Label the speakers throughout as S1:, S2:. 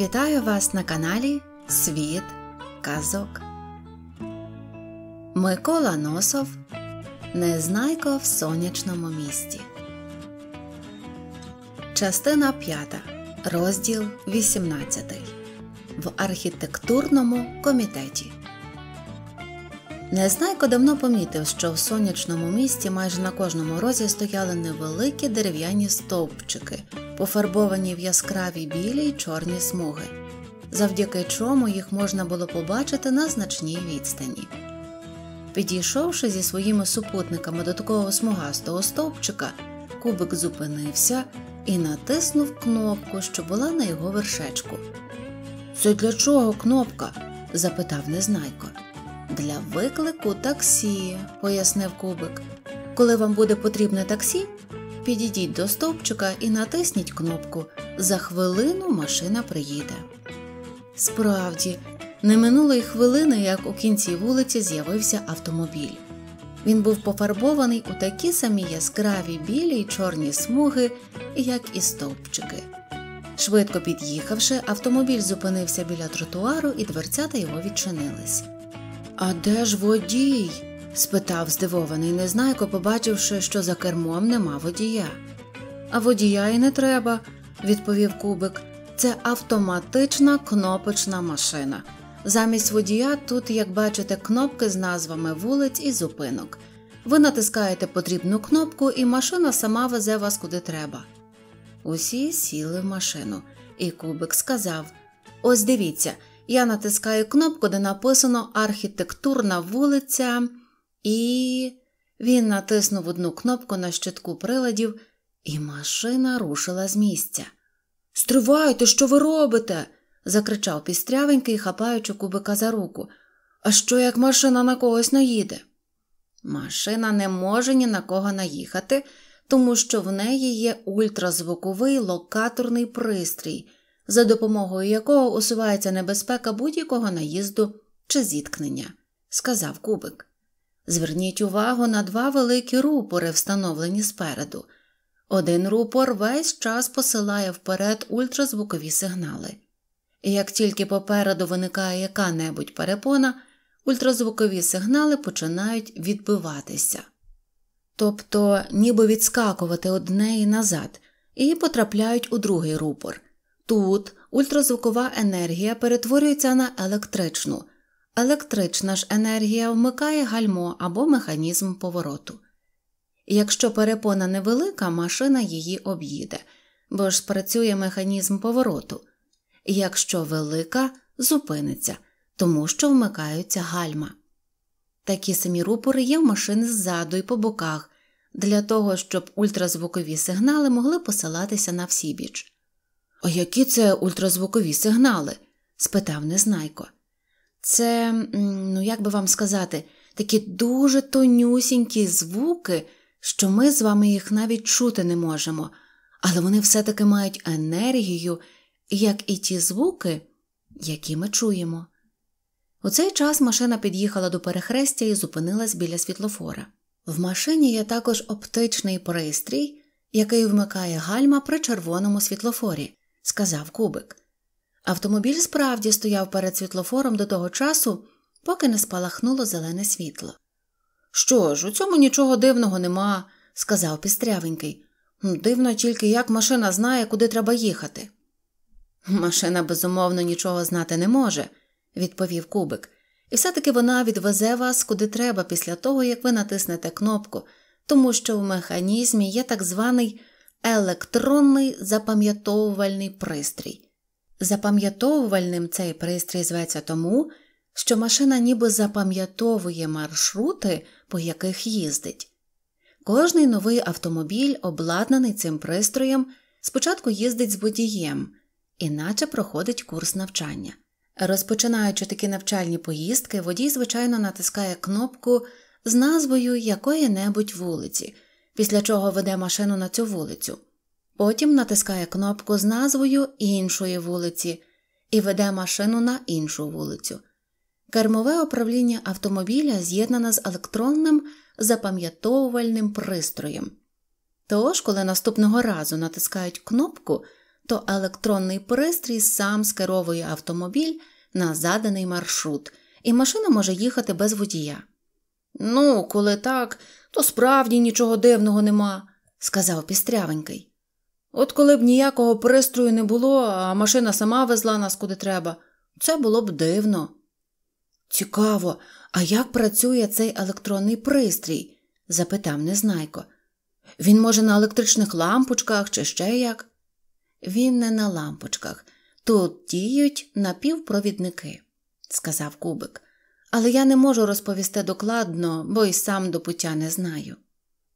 S1: Вітаю вас на каналі Світ Казок. Микола Носов Незнайко в сонячному місті. Частина 5. Розділ 18. В архітектурному комітеті. Незнайко давно помітив, що в сонячному місті майже на кожному розі стояли невеликі дерев'яні стовпчики пофарбовані в яскраві білі й чорні смуги, завдяки чому їх можна було побачити на значній відстані. Підійшовши зі своїми супутниками до такого смугастого стовпчика, кубик зупинився і натиснув кнопку, що була на його вершечку. Це для чого кнопка? запитав незнайко. Для виклику таксі, пояснив кубик. Коли вам буде потрібне таксі, підійдіть до стовпчика і натисніть кнопку. За хвилину машина приїде. Справді, не минуло й хвилини, як у кінці вулиці з'явився автомобіль. Він був пофарбований у такі самі яскраві білі й чорні смуги, як і стовпчики. Швидко під'їхавши, автомобіль зупинився біля тротуару і дверцята його відчинились. А де ж водій? спитав здивований незнайко, побачивши, що за кермом нема водія. А водія і не треба, відповів кубик. Це автоматична кнопочна машина. Замість водія тут, як бачите, кнопки з назвами вулиць і зупинок. Ви натискаєте потрібну кнопку, і машина сама везе вас куди треба. Усі сіли в машину, і кубик сказав: Ось дивіться, я натискаю кнопку, де написано архітектурна вулиця і він натиснув одну кнопку на щитку приладів, і машина рушила з місця. Стривайте, що ви робите? закричав пістрявенький, хапаючи кубика за руку. А що як машина на когось наїде? Машина не може ні на кого наїхати, тому що в неї є ультразвуковий локаторний пристрій, за допомогою якого усувається небезпека будь-якого наїзду чи зіткнення, сказав Кубик. Зверніть увагу на два великі рупори, встановлені спереду. Один рупор весь час посилає вперед ультразвукові сигнали. І як тільки попереду виникає яка небудь перепона, ультразвукові сигнали починають відбиватися, тобто ніби відскакувати одне і назад, і потрапляють у другий рупор. Тут ультразвукова енергія перетворюється на електричну. Електрична ж енергія вмикає гальмо або механізм повороту. Якщо перепона невелика, машина її об'їде, бо ж спрацює механізм повороту, якщо велика, зупиниться, тому що вмикаються гальма. Такі самі рупори є в машини ззаду і по боках, для того, щоб ультразвукові сигнали могли посилатися на всі А які це ультразвукові сигнали? спитав Незнайко. Це, ну як би вам сказати, такі дуже тонюсінькі звуки, що ми з вами їх навіть чути не можемо, але вони все-таки мають енергію, як і ті звуки, які ми чуємо. У цей час машина під'їхала до перехрестя і зупинилась біля світлофора. В машині є також оптичний пристрій, який вмикає гальма при червоному світлофорі, сказав Кубик. Автомобіль справді стояв перед світлофором до того часу, поки не спалахнуло зелене світло. Що ж, у цьому нічого дивного нема, сказав пістрявенький. Дивно тільки як машина знає, куди треба їхати. Машина, безумовно, нічого знати не може, відповів кубик, і все таки вона відвезе вас куди треба після того, як ви натиснете кнопку, тому що в механізмі є так званий електронний запам'ятовувальний пристрій. Запам'ятовувальним цей пристрій зветься тому, що машина ніби запам'ятовує маршрути, по яких їздить. Кожний новий автомобіль, обладнаний цим пристроєм, спочатку їздить з водієм, іначе проходить курс навчання. Розпочинаючи такі навчальні поїздки, водій, звичайно, натискає кнопку з назвою якої-небудь вулиці, після чого веде машину на цю вулицю. Потім натискає кнопку з назвою іншої вулиці і веде машину на іншу вулицю. Кермове управління автомобіля з'єднане з електронним запам'ятовувальним пристроєм. Тож, коли наступного разу натискають кнопку, то електронний пристрій сам скеровує автомобіль на заданий маршрут, і машина може їхати без водія. Ну, коли так, то справді нічого дивного нема, сказав пістрявенький. От коли б ніякого пристрою не було, а машина сама везла нас куди треба, це було б дивно. Цікаво, а як працює цей електронний пристрій? запитав незнайко. Він, може, на електричних лампочках чи ще як? Він не на лампочках, тут діють напівпровідники, сказав Кубик. Але я не можу розповісти докладно, бо й сам до пуття не знаю.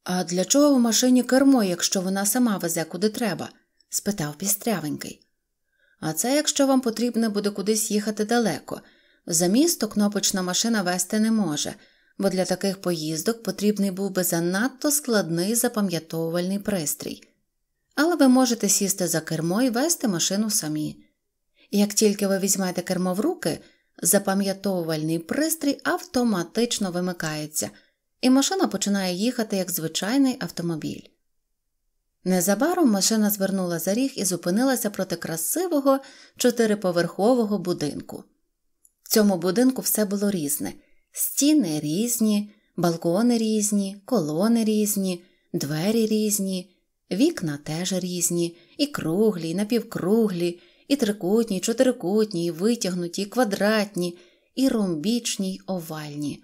S1: А для чого в машині кермо, якщо вона сама везе куди треба? спитав пістрявенький. А це якщо вам потрібно буде кудись їхати далеко. За місто кнопочна машина вести не може, бо для таких поїздок потрібний був би занадто складний запам'ятовувальний пристрій. Але ви можете сісти за кермо і вести машину самі. Як тільки ви візьмете кермо в руки, запам'ятовувальний пристрій автоматично вимикається і машина починає їхати як звичайний автомобіль. Незабаром машина звернула за ріг і зупинилася проти красивого чотириповерхового будинку. В цьому будинку все було різне: стіни різні, балкони різні, колони різні, двері різні, вікна теж різні, і круглі, і напівкруглі, і трикутні, і чотирикутні, і витягнуті, і квадратні, і ромбічні, й овальні.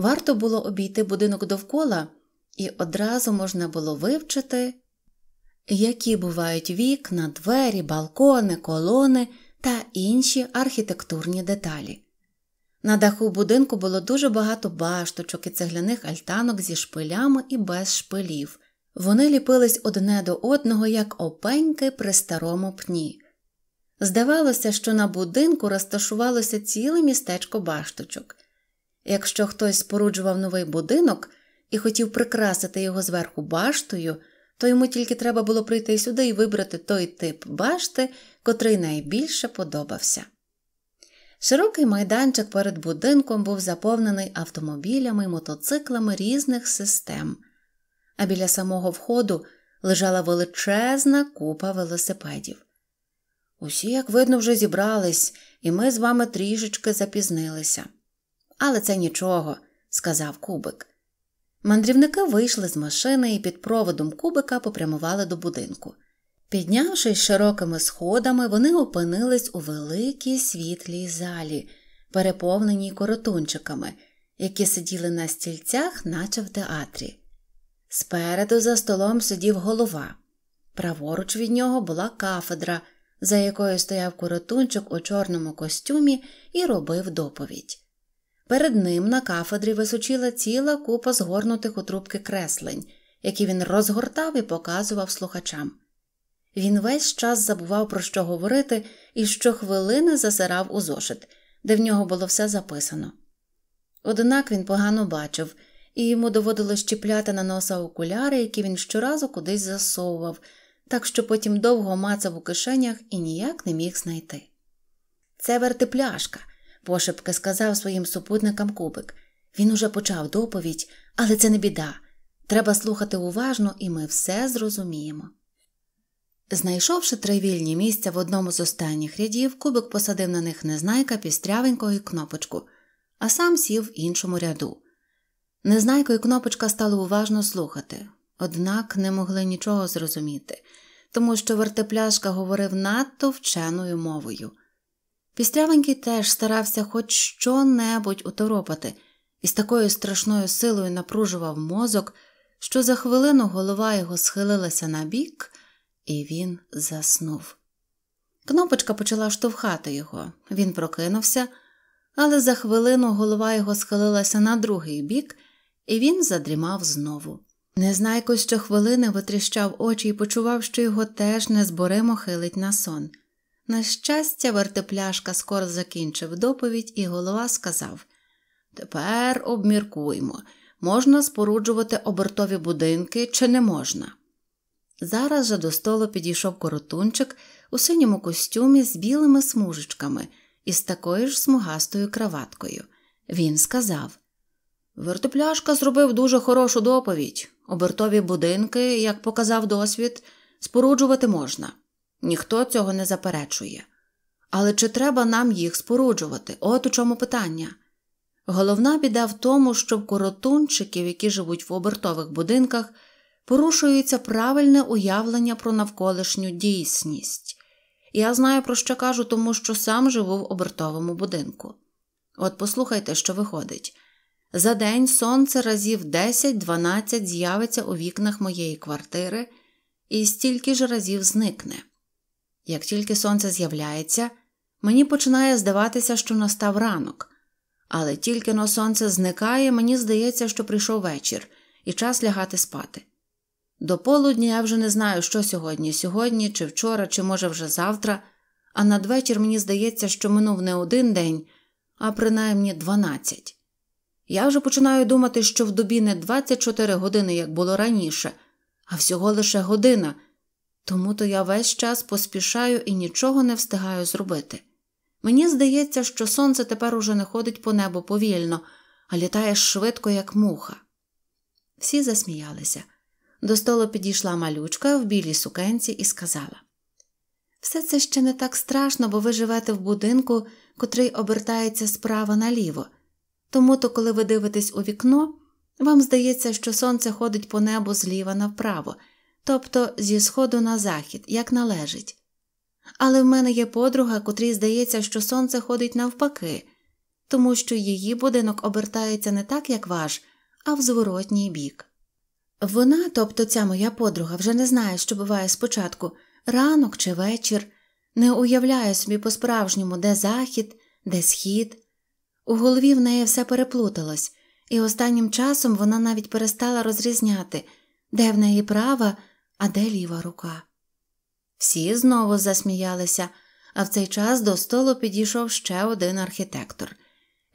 S1: Варто було обійти будинок довкола, і одразу можна було вивчити, які бувають вікна, двері, балкони, колони та інші архітектурні деталі. На даху будинку було дуже багато башточок і цегляних альтанок зі шпилями і без шпилів. Вони ліпились одне до одного, як опеньки при старому пні. Здавалося, що на будинку розташувалося ціле містечко башточок. Якщо хтось споруджував новий будинок і хотів прикрасити його зверху баштою, то йому тільки треба було прийти сюди і вибрати той тип башти, котрий найбільше подобався. Широкий майданчик перед будинком був заповнений автомобілями і мотоциклами різних систем, а біля самого входу лежала величезна купа велосипедів. Усі, як видно, вже зібрались, і ми з вами трішечки запізнилися але це нічого, сказав кубик. Мандрівники вийшли з машини і під проводом кубика попрямували до будинку. Піднявшись широкими сходами, вони опинились у великій світлій залі, переповненій коротунчиками, які сиділи на стільцях, наче в театрі. Спереду за столом сидів голова. Праворуч від нього була кафедра, за якою стояв коротунчик у чорному костюмі і робив доповідь. Перед ним на кафедрі височила ціла купа згорнутих у трубки креслень, які він розгортав і показував слухачам. Він весь час забував про що говорити і щохвилини засирав у зошит, де в нього було все записано. Однак він погано бачив, і йому доводилось чіпляти на носа окуляри, які він щоразу кудись засовував, так що потім довго мацав у кишенях і ніяк не міг знайти. Це вертепляшка пошепки сказав своїм супутникам кубик. Він уже почав доповідь, але це не біда. Треба слухати уважно, і ми все зрозуміємо. Знайшовши три вільні місця в одному з останніх рядів, кубик посадив на них незнайка пістрявенько і кнопочку, а сам сів в іншому ряду. Незнайко і кнопочка стали уважно слухати, однак не могли нічого зрозуміти, тому що вертепляшка говорив надто вченою мовою. Пістрявенький теж старався хоч що-небудь уторопати і з такою страшною силою напружував мозок, що за хвилину голова його схилилася на бік, і він заснув. Кнопочка почала штовхати його, він прокинувся, але за хвилину голова його схилилася на другий бік, і він задрімав знову. Незнайко щохвилини витріщав очі і почував, що його теж незборимо хилить на сон. На щастя, вертепляшка скоро закінчив доповідь, і голова сказав Тепер обміркуймо, можна споруджувати обертові будинки чи не можна. Зараз же до столу підійшов коротунчик у синьому костюмі з білими смужечками і з такою ж смугастою краваткою. Він сказав Вертепляшка зробив дуже хорошу доповідь. Обертові будинки, як показав досвід, споруджувати можна ніхто цього не заперечує. Але чи треба нам їх споруджувати? От у чому питання. Головна біда в тому, що в коротунчиків, які живуть в обертових будинках, порушується правильне уявлення про навколишню дійсність. Я знаю, про що кажу, тому що сам живу в обертовому будинку. От послухайте, що виходить. За день сонце разів 10-12 з'явиться у вікнах моєї квартири і стільки ж разів зникне. Як тільки сонце з'являється, мені починає здаватися, що настав ранок, але тільки но сонце зникає, мені здається, що прийшов вечір і час лягати спати. До полудня я вже не знаю, що сьогодні, сьогодні, чи вчора, чи, може, вже завтра, а надвечір мені здається, що минув не один день, а принаймні дванадцять. Я вже починаю думати, що в добі не 24 години, як було раніше, а всього лише година тому то я весь час поспішаю і нічого не встигаю зробити. Мені здається, що сонце тепер уже не ходить по небу повільно, а літає швидко, як муха. Всі засміялися. До столу підійшла малючка в білій сукенці і сказала Все це ще не так страшно, бо ви живете в будинку, котрий обертається справа наліво. Тому то, коли ви дивитесь у вікно, вам здається, що сонце ходить по небу зліва направо тобто зі сходу на захід, як належить. Але в мене є подруга, котрій здається, що сонце ходить навпаки, тому що її будинок обертається не так, як ваш, а в зворотній бік. Вона, тобто ця моя подруга, вже не знає, що буває спочатку ранок чи вечір, не уявляє собі по справжньому, де захід, де схід. У голові в неї все переплуталось, і останнім часом вона навіть перестала розрізняти, де в неї права, а де ліва рука. Всі знову засміялися, а в цей час до столу підійшов ще один архітектор.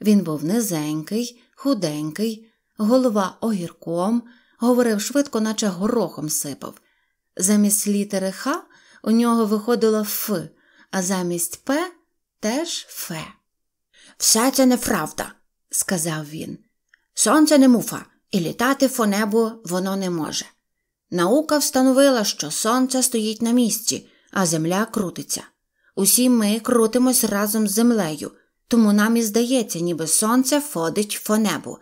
S1: Він був низенький, худенький, голова огірком, говорив швидко, наче горохом сипав. Замість літери Х у нього виходило Ф, а замість П теж Ф. Все це неправда, сказав він. Сонце не муфа, і літати по небу воно не може. Наука встановила, що сонце стоїть на місці, а земля крутиться. Усі ми крутимось разом з землею, тому нам і здається, ніби сонце ходить по небу.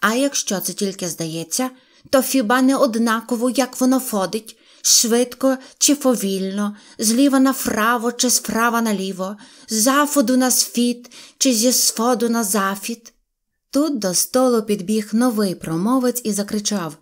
S1: А якщо це тільки здається, то фіба не однаково, як воно ходить, швидко чи повільно, зліва на направо чи справа наліво, з заходу на схід чи зі сходу на захід. Тут до столу підбіг новий промовець і закричав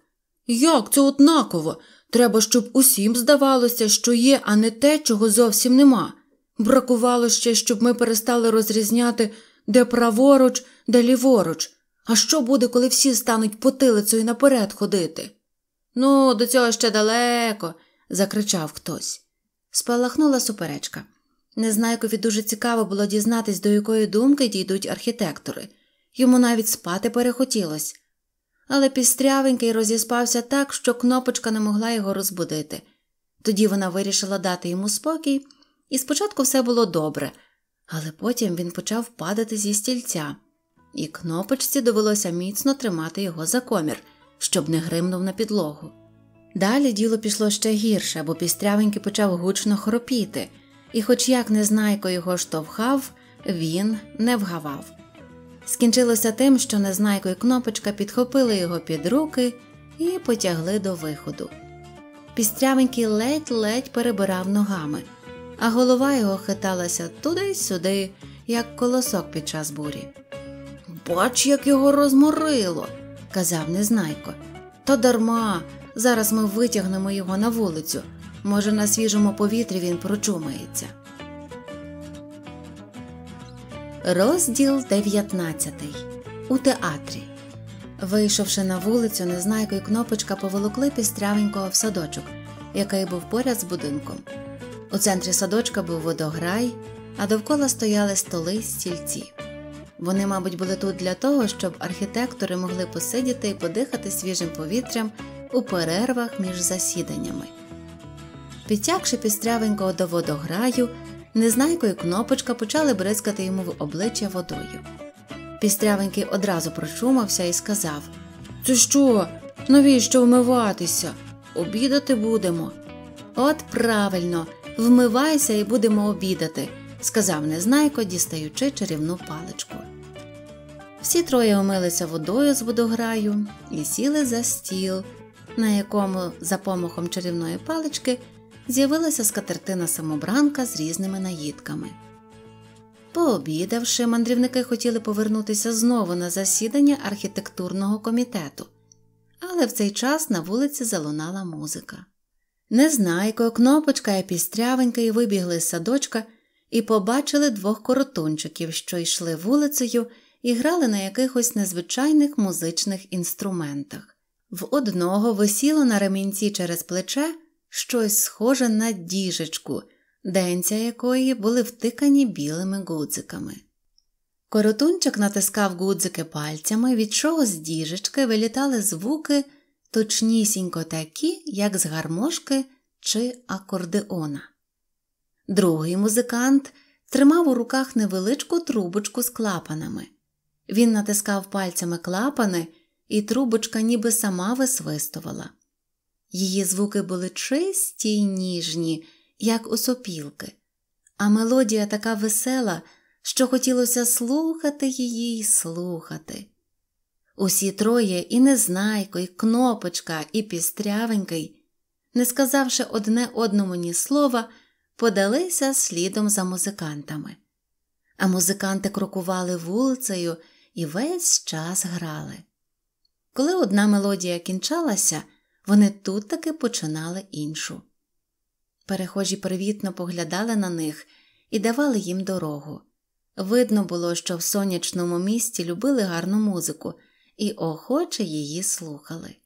S1: як це однаково? Треба, щоб усім здавалося, що є, а не те, чого зовсім нема. Бракувало ще, щоб ми перестали розрізняти, де праворуч, де ліворуч. А що буде, коли всі стануть потилицею наперед ходити? Ну, до цього ще далеко, закричав хтось. Спалахнула суперечка. Незнайкові дуже цікаво було дізнатись, до якої думки дійдуть архітектори. Йому навіть спати перехотілось але пістрявенький розіспався так, що кнопочка не могла його розбудити. Тоді вона вирішила дати йому спокій, і спочатку все було добре, але потім він почав падати зі стільця, і кнопочці довелося міцно тримати його за комір, щоб не гримнув на підлогу. Далі діло пішло ще гірше, бо пістрявенький почав гучно хропіти, і, хоч як незнайко його штовхав, він не вгавав. Скінчилося тим, що Незнайко і кнопочка підхопили його під руки і потягли до виходу. Пістрявенький ледь-ледь перебирав ногами, а голова його хиталася туди й сюди, як колосок під час бурі. Бач, як його розморило, казав Незнайко. Та дарма, зараз ми витягнемо його на вулицю. Може, на свіжому повітрі він прочумається. Розділ 19. У театрі. Вийшовши на вулицю, незнайко й кнопочка поволокли пістрявенького в садочок, який був поряд з будинком. У центрі садочка був водограй, а довкола стояли столи й стільці. Вони, мабуть, були тут для того, щоб архітектори могли посидіти і подихати свіжим повітрям у перервах між засіданнями. Підтягши пістрявенького до водограю, Незнайко і кнопочка почали бризкати йому в обличчя водою. Пістрявенький одразу прочумався і сказав Це що? Навіщо вмиватися? Обідати будемо. От правильно, вмивайся і будемо обідати, сказав незнайко, дістаючи чарівну паличку. Всі троє омилися водою з водограю і сіли за стіл, на якому, за помахом чарівної палички, з'явилася скатертина самобранка з різними наїдками. Пообідавши, мандрівники хотіли повернутися знову на засідання архітектурного комітету, але в цей час на вулиці залунала музика. Незнайко, кнопочка і пістрявенька і вибігли з садочка і побачили двох коротунчиків, що йшли вулицею і грали на якихось незвичайних музичних інструментах. В одного висіло на ремінці через плече щось схоже на діжечку, денця якої були втикані білими гудзиками. Коротунчик натискав гудзики пальцями, від чого з діжечки вилітали звуки, точнісінько такі, як з гармошки чи акордеона. Другий музикант тримав у руках невеличку трубочку з клапанами. Він натискав пальцями клапани, і трубочка ніби сама висвистувала. Її звуки були чисті й ніжні, як у сопілки, а мелодія така весела, що хотілося слухати її й слухати. Усі троє і Незнайко, і кнопочка, і пістрявенький, не сказавши одне одному ні слова, подалися слідом за музикантами. А музиканти крокували вулицею і весь час грали. Коли одна мелодія кінчалася, вони тут таки починали іншу. Перехожі привітно поглядали на них і давали їм дорогу. Видно було, що в сонячному місті любили гарну музику і охоче її слухали.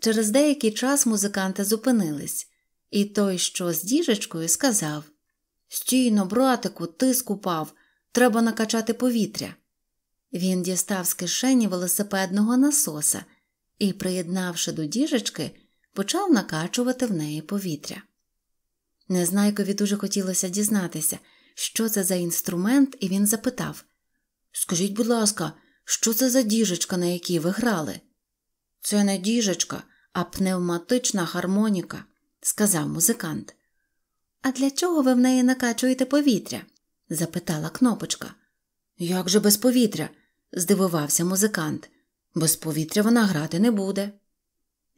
S1: Через деякий час музиканти зупинились, і той, що з діжечкою, сказав Стійно, братику, ти скупав, треба накачати повітря. Він дістав з кишені велосипедного насоса і, приєднавши до діжечки, почав накачувати в неї повітря. Незнайкові дуже хотілося дізнатися, що це за інструмент, і він запитав Скажіть, будь ласка, що це за діжечка, на якій ви грали? Це не діжечка, а пневматична гармоніка, сказав музикант. А для чого ви в неї накачуєте повітря? запитала кнопочка. Як же без повітря? здивувався музикант без повітря вона грати не буде.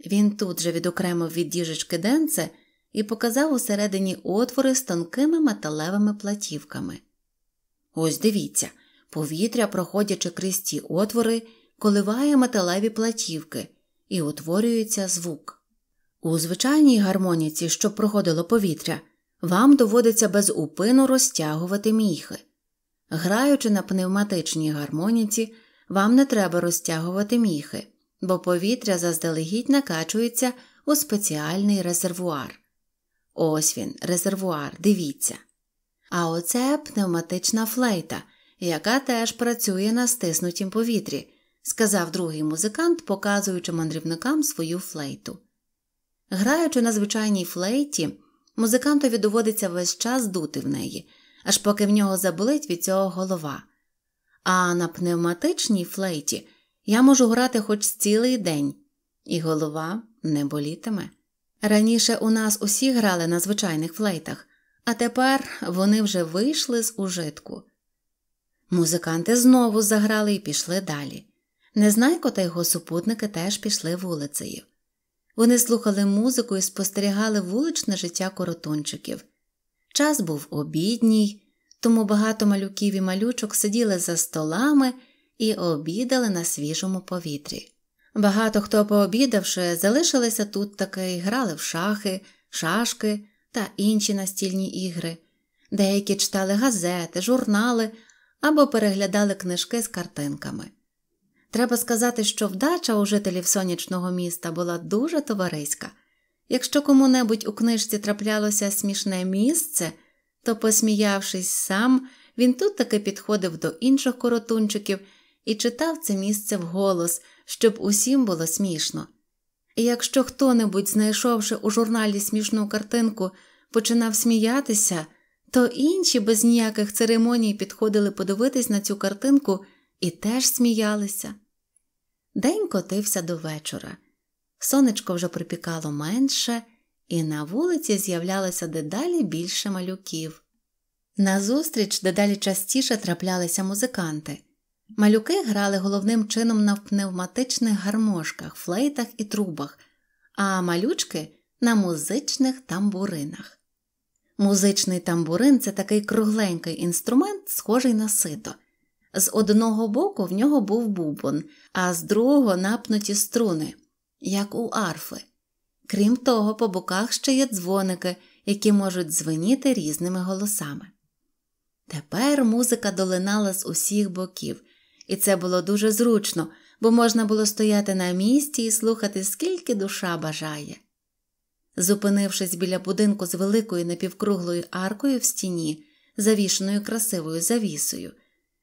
S1: Він тут же відокремив від діжечки денце і показав усередині отвори з тонкими металевими платівками. Ось дивіться, повітря, проходячи крізь ці отвори, коливає металеві платівки і утворюється звук. У звичайній гармоніці, щоб проходило повітря, вам доводиться безупину розтягувати міхи. Граючи на пневматичній гармоніці, вам не треба розтягувати міхи, бо повітря заздалегідь накачується у спеціальний резервуар. Ось він, резервуар, дивіться. А оце пневматична флейта, яка теж працює на стиснутім повітрі, сказав другий музикант, показуючи мандрівникам свою флейту. Граючи на звичайній флейті, музикантові доводиться весь час дути в неї, аж поки в нього заболить від цього голова а на пневматичній флейті я можу грати хоч цілий день, і голова не болітиме. Раніше у нас усі грали на звичайних флейтах, а тепер вони вже вийшли з ужитку. Музиканти знову заграли і пішли далі. Незнайко та його супутники теж пішли вулицею. Вони слухали музику і спостерігали вуличне життя коротунчиків. Час був обідній, тому багато малюків і малючок сиділи за столами і обідали на свіжому повітрі. Багато хто, пообідавши, залишилися тут таки і грали в шахи, шашки та інші настільні ігри, деякі читали газети, журнали або переглядали книжки з картинками. Треба сказати, що вдача у жителів сонячного міста була дуже товариська. Якщо кому-небудь у книжці траплялося смішне місце, то, посміявшись сам, він тут таки підходив до інших коротунчиків і читав це місце вголос, щоб усім було смішно. І якщо хто небудь, знайшовши у журналі смішну картинку, починав сміятися, то інші без ніяких церемоній підходили подивитись на цю картинку і теж сміялися. День котився до вечора. Сонечко вже припікало менше і на вулиці з'являлося дедалі більше малюків. Назустріч дедалі частіше траплялися музиканти. Малюки грали головним чином на пневматичних гармошках, флейтах і трубах, а малючки на музичних тамбуринах. Музичний тамбурин це такий кругленький інструмент, схожий на сито. З одного боку в нього був бубон, а з другого напнуті струни, як у арфи. Крім того, по боках ще є дзвоники, які можуть дзвеніти різними голосами. Тепер музика долинала з усіх боків, і це було дуже зручно, бо можна було стояти на місці і слухати, скільки душа бажає. Зупинившись біля будинку з великою напівкруглою аркою в стіні, завішеною красивою завісою,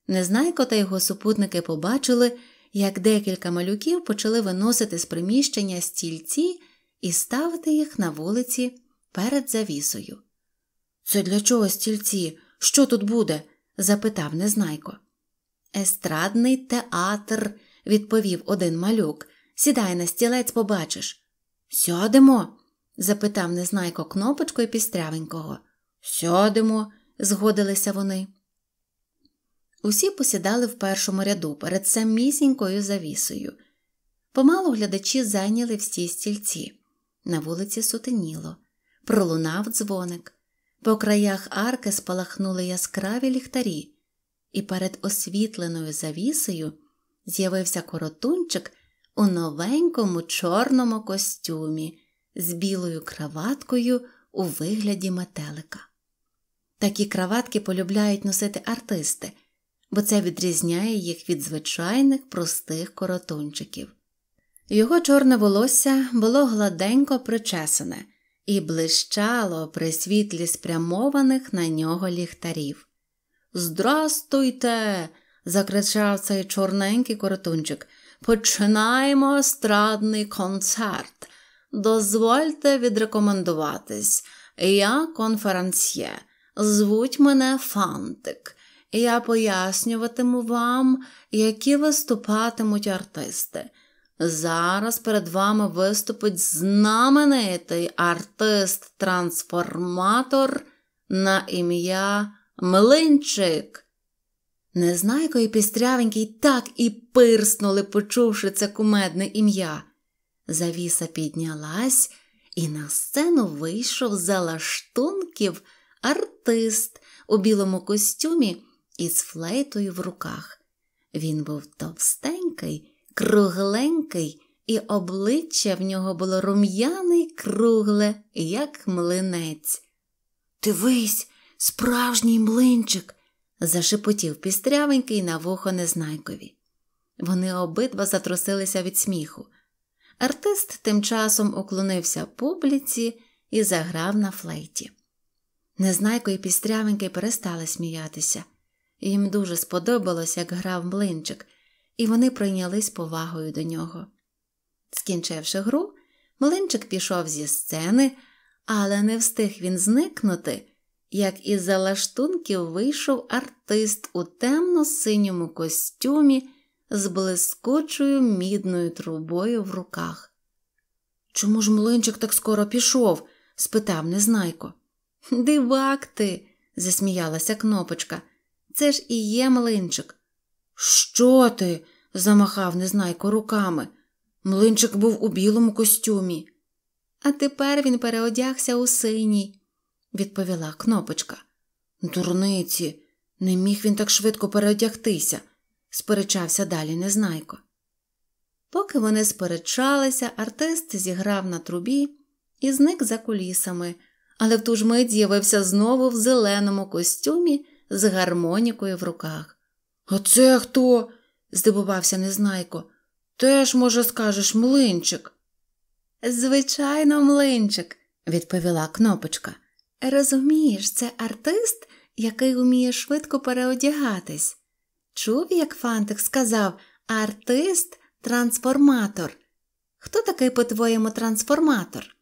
S1: незнайко та його супутники побачили, як декілька малюків почали виносити з приміщення стільці і ставити їх на вулиці перед завісою. Це для чого стільці? Що тут буде? запитав незнайко. Естрадний театр, відповів один малюк. Сідай на стілець, побачиш. Сядемо? запитав незнайко кнопочкою пістрявенького. Сядемо, згодилися вони. Усі посідали в першому ряду перед самісінькою завісою. Помалу глядачі зайняли всі стільці. На вулиці сутеніло, пролунав дзвоник. По краях арки спалахнули яскраві ліхтарі, і перед освітленою завісою з'явився коротунчик у новенькому чорному костюмі з білою краваткою у вигляді метелика. Такі краватки полюбляють носити артисти, бо це відрізняє їх від звичайних простих коротунчиків. Його чорне волосся було гладенько причесане і блищало при світлі спрямованих на нього ліхтарів. Здрастуйте! закричав цей чорненький коротунчик. Починаємо страдний концерт. Дозвольте відрекомендуватись. Я конференціє, Звуть мене Фантик, я пояснюватиму вам, які виступатимуть артисти. Зараз перед вами виступить знаменитий артист-трансформатор на ім'я Млинчик. Незнайко і пістрявенький так і пирснули, почувши це кумедне ім'я. Завіса піднялась, і на сцену вийшов за лаштунків артист у білому костюмі із флейтою в руках. Він був товстенький кругленький, і обличчя в нього було рум'яне й кругле, як млинець. Дивись, справжній млинчик, зашепотів пістрявенький на вухо Незнайкові. Вони обидва затрусилися від сміху. Артист тим часом уклонився публіці і заграв на флейті. Незнайко і пістрявенький перестали сміятися. Їм дуже сподобалось, як грав млинчик, і вони прийнялись повагою до нього. Скінчивши гру, млинчик пішов зі сцени, але не встиг він зникнути, як із залаштунків вийшов артист у темно-синьому костюмі з блискучою мідною трубою в руках. Чому ж млинчик так скоро пішов? спитав незнайко. Дивак ти, засміялася кнопочка. Це ж і є млинчик. Що ти? замахав незнайко руками. Млинчик був у білому костюмі. А тепер він переодягся у синій, відповіла кнопочка. Дурниці, не міг він так швидко переодягтися, сперечався далі незнайко. Поки вони сперечалися, артист зіграв на трубі і зник за кулісами, але в ту ж мить з'явився знову в зеленому костюмі з гармонікою в руках. А це хто? здивувався незнайко. Теж, може, скажеш, млинчик. Звичайно, млинчик, відповіла кнопочка. Розумієш, це артист, який уміє швидко переодягатись. Чув, як фантик сказав артист трансформатор. Хто такий, по-твоєму, трансформатор?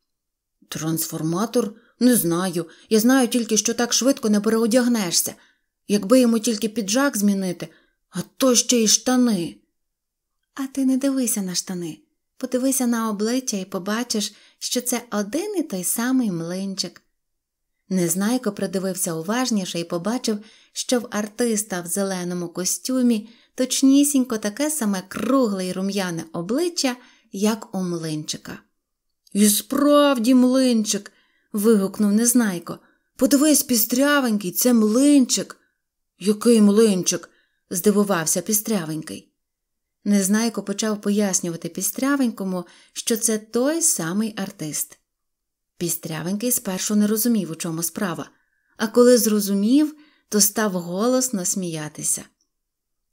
S1: Трансформатор? Не знаю. Я знаю тільки, що так швидко не переодягнешся. Якби йому тільки піджак змінити, а то ще й штани. А ти не дивися на штани, подивися на обличчя і побачиш, що це один і той самий млинчик. Незнайко придивився уважніше і побачив, що в артиста в зеленому костюмі точнісінько таке саме кругле й рум'яне обличчя, як у млинчика. І справді, млинчик. вигукнув незнайко. Подивись, пістрявенький, це млинчик. Який млинчик? здивувався пістрявенький. Незнайко почав пояснювати пістрявенькому, що це той самий артист. Пістрявенький спершу не розумів, у чому справа, а коли зрозумів, то став голосно сміятися.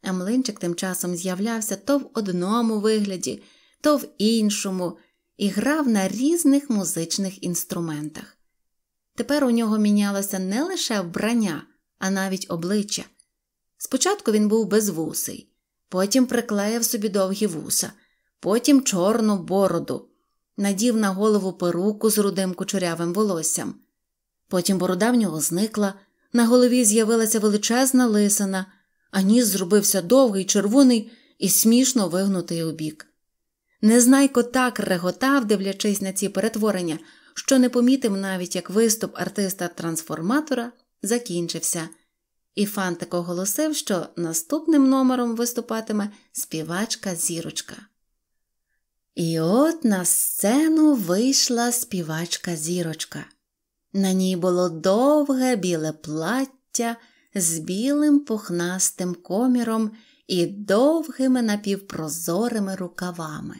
S1: А млинчик тим часом з'являвся то в одному вигляді, то в іншому, і грав на різних музичних інструментах. Тепер у нього мінялося не лише вбрання, а навіть обличчя. Спочатку він був безвусий, потім приклеїв собі довгі вуса, потім чорну бороду, надів на голову перуку з рудим кучерявим волоссям. Потім борода в нього зникла, на голові з'явилася величезна лисина, а ніс зробився довгий, червоний і смішно вигнутий у бік. Незнайко так реготав, дивлячись на ці перетворення, що не помітив навіть як виступ артиста-трансформатора закінчився, і фантик оголосив, що наступним номером виступатиме співачка Зірочка. І от на сцену вийшла співачка Зірочка. На ній було довге біле плаття з білим пухнастим коміром і довгими напівпрозорими рукавами.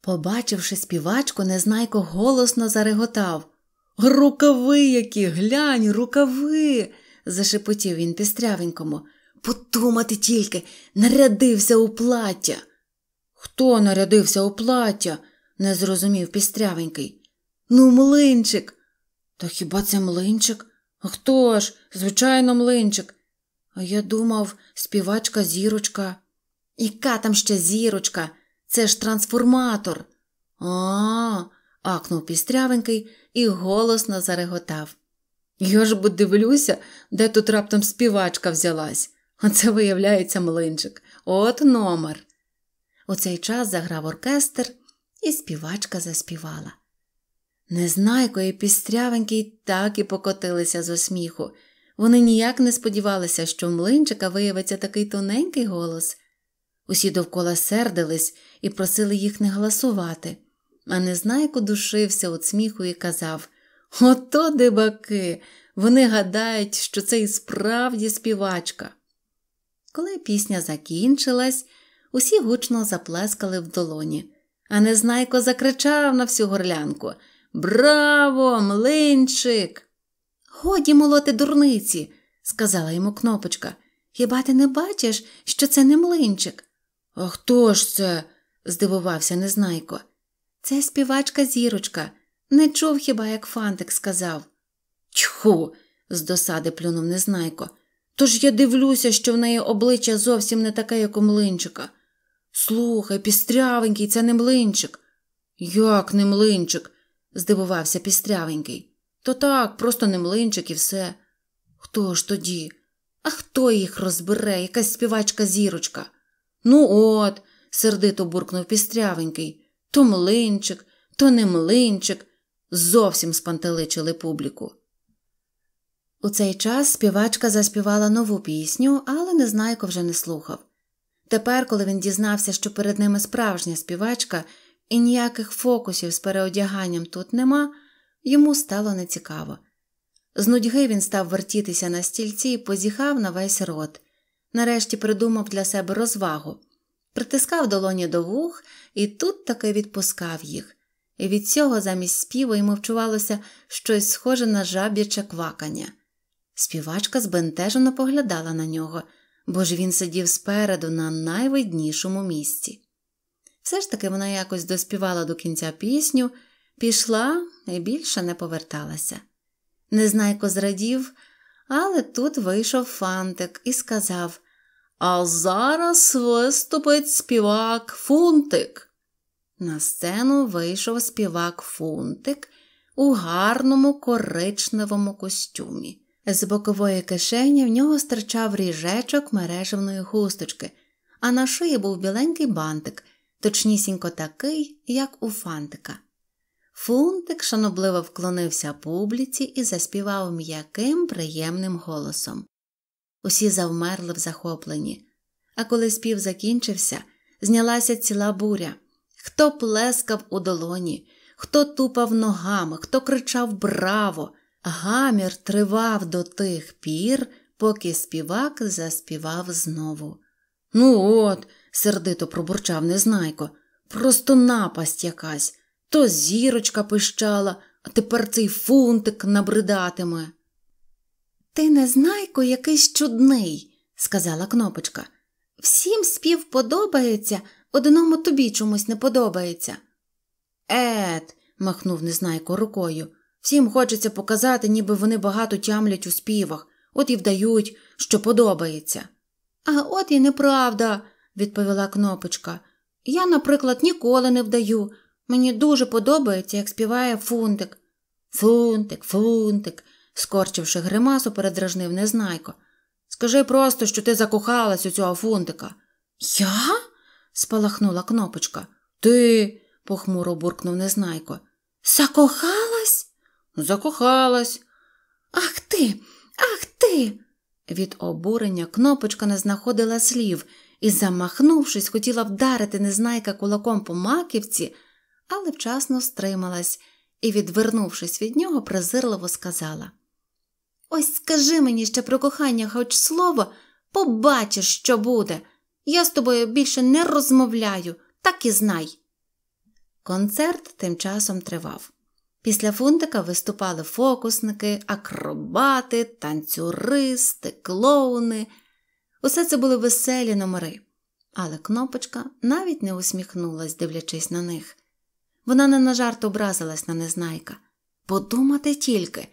S1: Побачивши співачку, незнайко голосно зареготав Рукави, які глянь, рукави, зашепотів він пістрявенькому. Подумати тільки, нарядився у плаття. Хто нарядився у плаття? не зрозумів пістрявенький. Ну, млинчик. Та хіба це млинчик? А хто ж? Звичайно, млинчик. А я думав, співачка зірочка. Яка там ще зірочка? Це ж трансформатор. А, -а, -а акнув пістрявенький і голосно зареготав. Я ж бо дивлюся, де тут раптом співачка взялась, а це виявляється млинчик. От номер. У цей час заграв оркестр, і співачка заспівала. Незнайко і пістрявенький так і покотилися з осміху. Вони ніяк не сподівалися, що в млинчика виявиться такий тоненький голос. Усі довкола сердились і просили їх не голосувати. А незнайко душився від сміху і казав Ото дебаки. Вони гадають, що це і справді співачка. Коли пісня закінчилась, усі гучно заплескали в долоні, а незнайко закричав на всю горлянку Браво, млинчик! Годі, молоти дурниці, сказала йому кнопочка. Хіба ти не бачиш, що це не млинчик? А хто ж це? здивувався незнайко. Це співачка зірочка. Не чув хіба, як фантик сказав. Тьху. з досади плюнув незнайко. Тож я дивлюся, що в неї обличчя зовсім не таке, як у млинчика. Слухай, пістрявенький, це не млинчик. Як не млинчик? здивувався пістрявенький. То так, просто не млинчик і все. Хто ж тоді? А хто їх розбере, якась співачка зірочка? Ну, от, сердито буркнув пістрявенький. То млинчик, то не млинчик зовсім спантеличили публіку. У цей час співачка заспівала нову пісню, але Незнайко вже не слухав. Тепер, коли він дізнався, що перед ними справжня співачка і ніяких фокусів з переодяганням тут нема, йому стало нецікаво. З нудьги він став вертітися на стільці і позіхав на весь рот. Нарешті придумав для себе розвагу притискав долоні до вух і тут таки відпускав їх. І від цього замість співу йому вчувалося щось схоже на жаб'яче квакання. Співачка збентежено поглядала на нього, бо ж він сидів спереду на найвиднішому місці. Все ж таки вона якось доспівала до кінця пісню, пішла і більше не поверталася. Незнайко зрадів, але тут вийшов фантик і сказав а зараз виступить співак Фунтик. На сцену вийшов співак Фунтик у гарному коричневому костюмі. З бокової кишені в нього стирчав ріжечок мережевної хусточки, а на шиї був біленький бантик, точнісінько такий, як у фантика. Фунтик шанобливо вклонився публіці і заспівав м'яким приємним голосом. Усі завмерли в захопленні. А коли спів закінчився, знялася ціла буря. Хто плескав у долоні, хто тупав ногами, хто кричав Браво! Гамір тривав до тих пір, поки співак заспівав знову. Ну, от, сердито пробурчав незнайко, просто напасть якась. То зірочка пищала, а тепер цей фунтик набридатиме. Ти незнайко якийсь чудний, сказала кнопочка. Всім спів подобається, одному тобі чомусь не подобається. Ет, махнув незнайко рукою. Всім хочеться показати, ніби вони багато тямлять у співах, от і вдають, що подобається. А от і неправда, відповіла кнопочка. Я, наприклад, ніколи не вдаю. Мені дуже подобається, як співає фунтик. Фунтик, фунтик скорчивши гримасу, передражнив незнайко. Скажи просто, що ти закохалась у цього фунтика. Я? спалахнула кнопочка. Ти. похмуро буркнув незнайко. Закохалась? Закохалась. Ах ти, ах ти. Від обурення кнопочка не знаходила слів і, замахнувшись, хотіла вдарити незнайка кулаком по маківці, але вчасно стрималась і, відвернувшись від нього, презирливо сказала Ось скажи мені ще про кохання, хоч слово, побачиш, що буде. Я з тобою більше не розмовляю, так і знай. Концерт тим часом тривав. Після фунтика виступали фокусники, акробати, танцюристи, клоуни. Усе це були веселі номери. Але кнопочка навіть не усміхнулась, дивлячись на них. Вона не на жарт образилась на незнайка. Подумати тільки,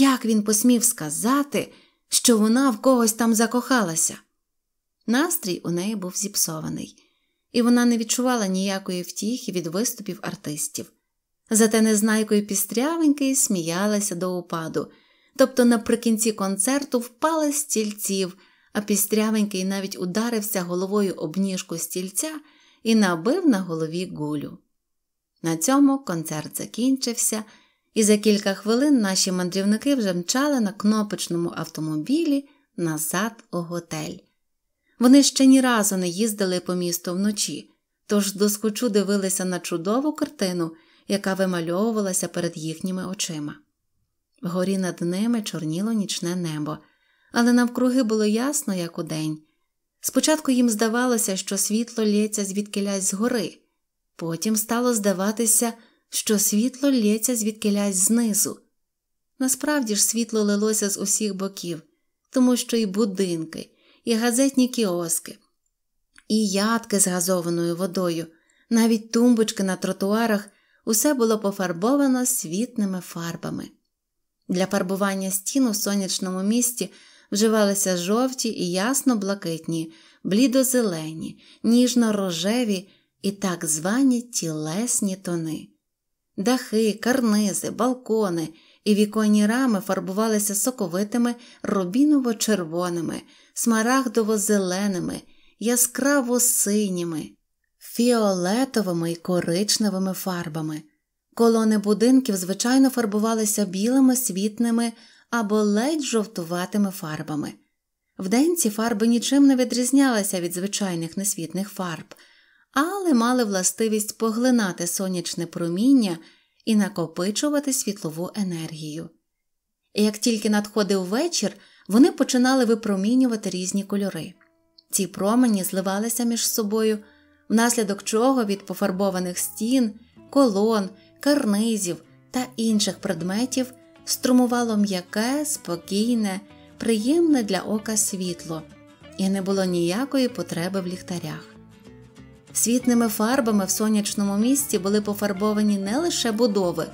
S1: як він посмів сказати, що вона в когось там закохалася? Настрій у неї був зіпсований, і вона не відчувала ніякої втіхи від виступів артистів. Зате незнайкою пістрявеньки сміялася до упаду, тобто наприкінці концерту впала з стільців, а пістрявенький навіть ударився головою об ніжку стільця і набив на голові гулю. На цьому концерт закінчився і за кілька хвилин наші мандрівники вже мчали на кнопочному автомобілі назад у готель. Вони ще ні разу не їздили по місту вночі, тож доскочу дивилися на чудову картину, яка вимальовувалася перед їхніми очима. Вгорі над ними чорніло нічне небо, але навкруги було ясно, як удень. Спочатку їм здавалося, що світло лється звідкилясь згори, потім стало здаватися що світло лється звідки лязь знизу. Насправді ж світло лилося з усіх боків, тому що і будинки, і газетні кіоски, і ядки з газованою водою, навіть тумбочки на тротуарах, усе було пофарбовано світними фарбами. Для фарбування стін у сонячному місті вживалися жовті і ясно блакитні, блідозелені, ніжно рожеві і так звані тілесні тони. Дахи, карнизи, балкони і віконні рами фарбувалися соковитими рубіново-червоними, смарагдово-зеленими, яскраво синіми, фіолетовими й коричневими фарбами. Колони будинків, звичайно, фарбувалися білими, світними або ледь жовтуватими фарбами. Вдень ці фарби нічим не відрізнялися від звичайних несвітних фарб але мали властивість поглинати сонячне проміння і накопичувати світлову енергію. І як тільки надходив вечір, вони починали випромінювати різні кольори. Ці промені зливалися між собою, внаслідок чого від пофарбованих стін, колон, карнизів та інших предметів струмувало м'яке, спокійне, приємне для ока світло, і не було ніякої потреби в ліхтарях. Світними фарбами в сонячному місті були пофарбовані не лише будови,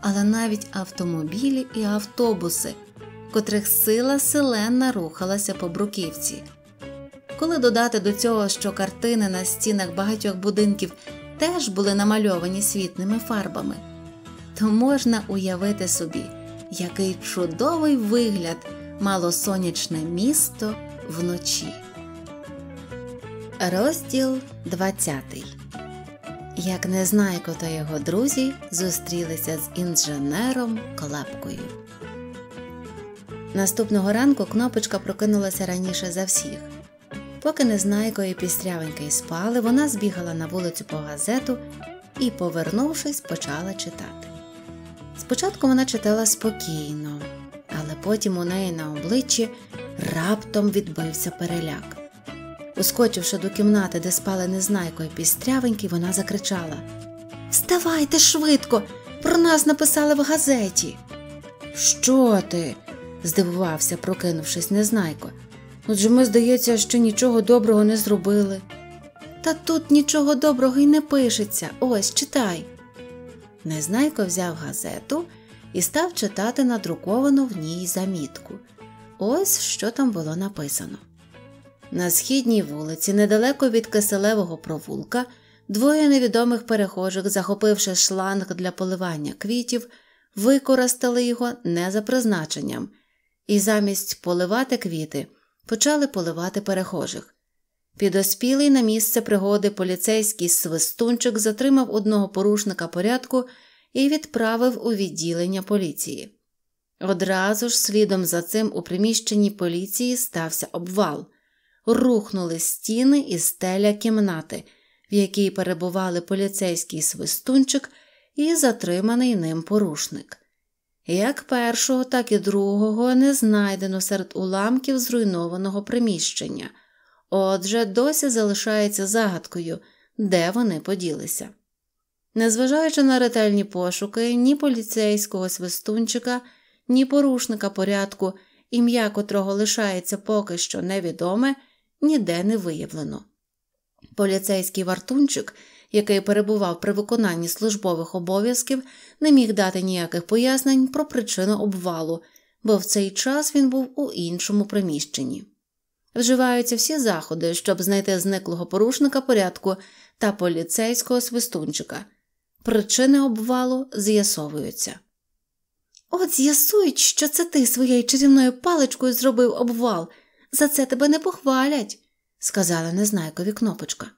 S1: але навіть автомобілі і автобуси, котрих сила селена рухалася по бруківці. Коли додати до цього, що картини на стінах багатьох будинків теж були намальовані світними фарбами, то можна уявити собі, який чудовий вигляд мало сонячне місто вночі. Розділ 20 Як Незнайко та його друзі зустрілися з інженером Клапкою. Наступного ранку кнопочка прокинулася раніше за всіх. Поки Незнайко і пістрявенький спали, вона збігала на вулицю по газету і, повернувшись, почала читати. Спочатку вона читала спокійно, але потім у неї на обличчі раптом відбився переляк. Ускочивши до кімнати, де спали незнайко і пістрявеньки, вона закричала Вставайте швидко, про нас написали в газеті. Що ти? здивувався, прокинувшись, незнайко. Отже ми, здається, що нічого доброго не зробили. Та тут нічого доброго й не пишеться. Ось читай. Незнайко взяв газету і став читати надруковану в ній замітку. Ось що там було написано. На східній вулиці, недалеко від киселевого провулка, двоє невідомих перехожих, захопивши шланг для поливання квітів, використали його не за призначенням, і замість поливати квіти почали поливати перехожих. Підоспілий на місце пригоди поліцейський свистунчик затримав одного порушника порядку і відправив у відділення поліції. Одразу ж слідом за цим у приміщенні поліції стався обвал рухнули стіни і стеля кімнати, в якій перебували поліцейський свистунчик і затриманий ним порушник. Як першого, так і другого не знайдено серед уламків зруйнованого приміщення, отже, досі залишається загадкою, де вони поділися. Незважаючи на ретельні пошуки, ні поліцейського свистунчика, ні порушника порядку, ім'я котрого лишається поки що невідоме, ніде не виявлено. Поліцейський вартунчик, який перебував при виконанні службових обов'язків, не міг дати ніяких пояснень про причину обвалу, бо в цей час він був у іншому приміщенні. Вживаються всі заходи, щоб знайти зниклого порушника порядку та поліцейського свистунчика. Причини обвалу з'ясовуються. От з'ясують, що це ти своєю чарівною паличкою зробив обвал за це тебе не похвалять, сказала незнайкові кнопочка.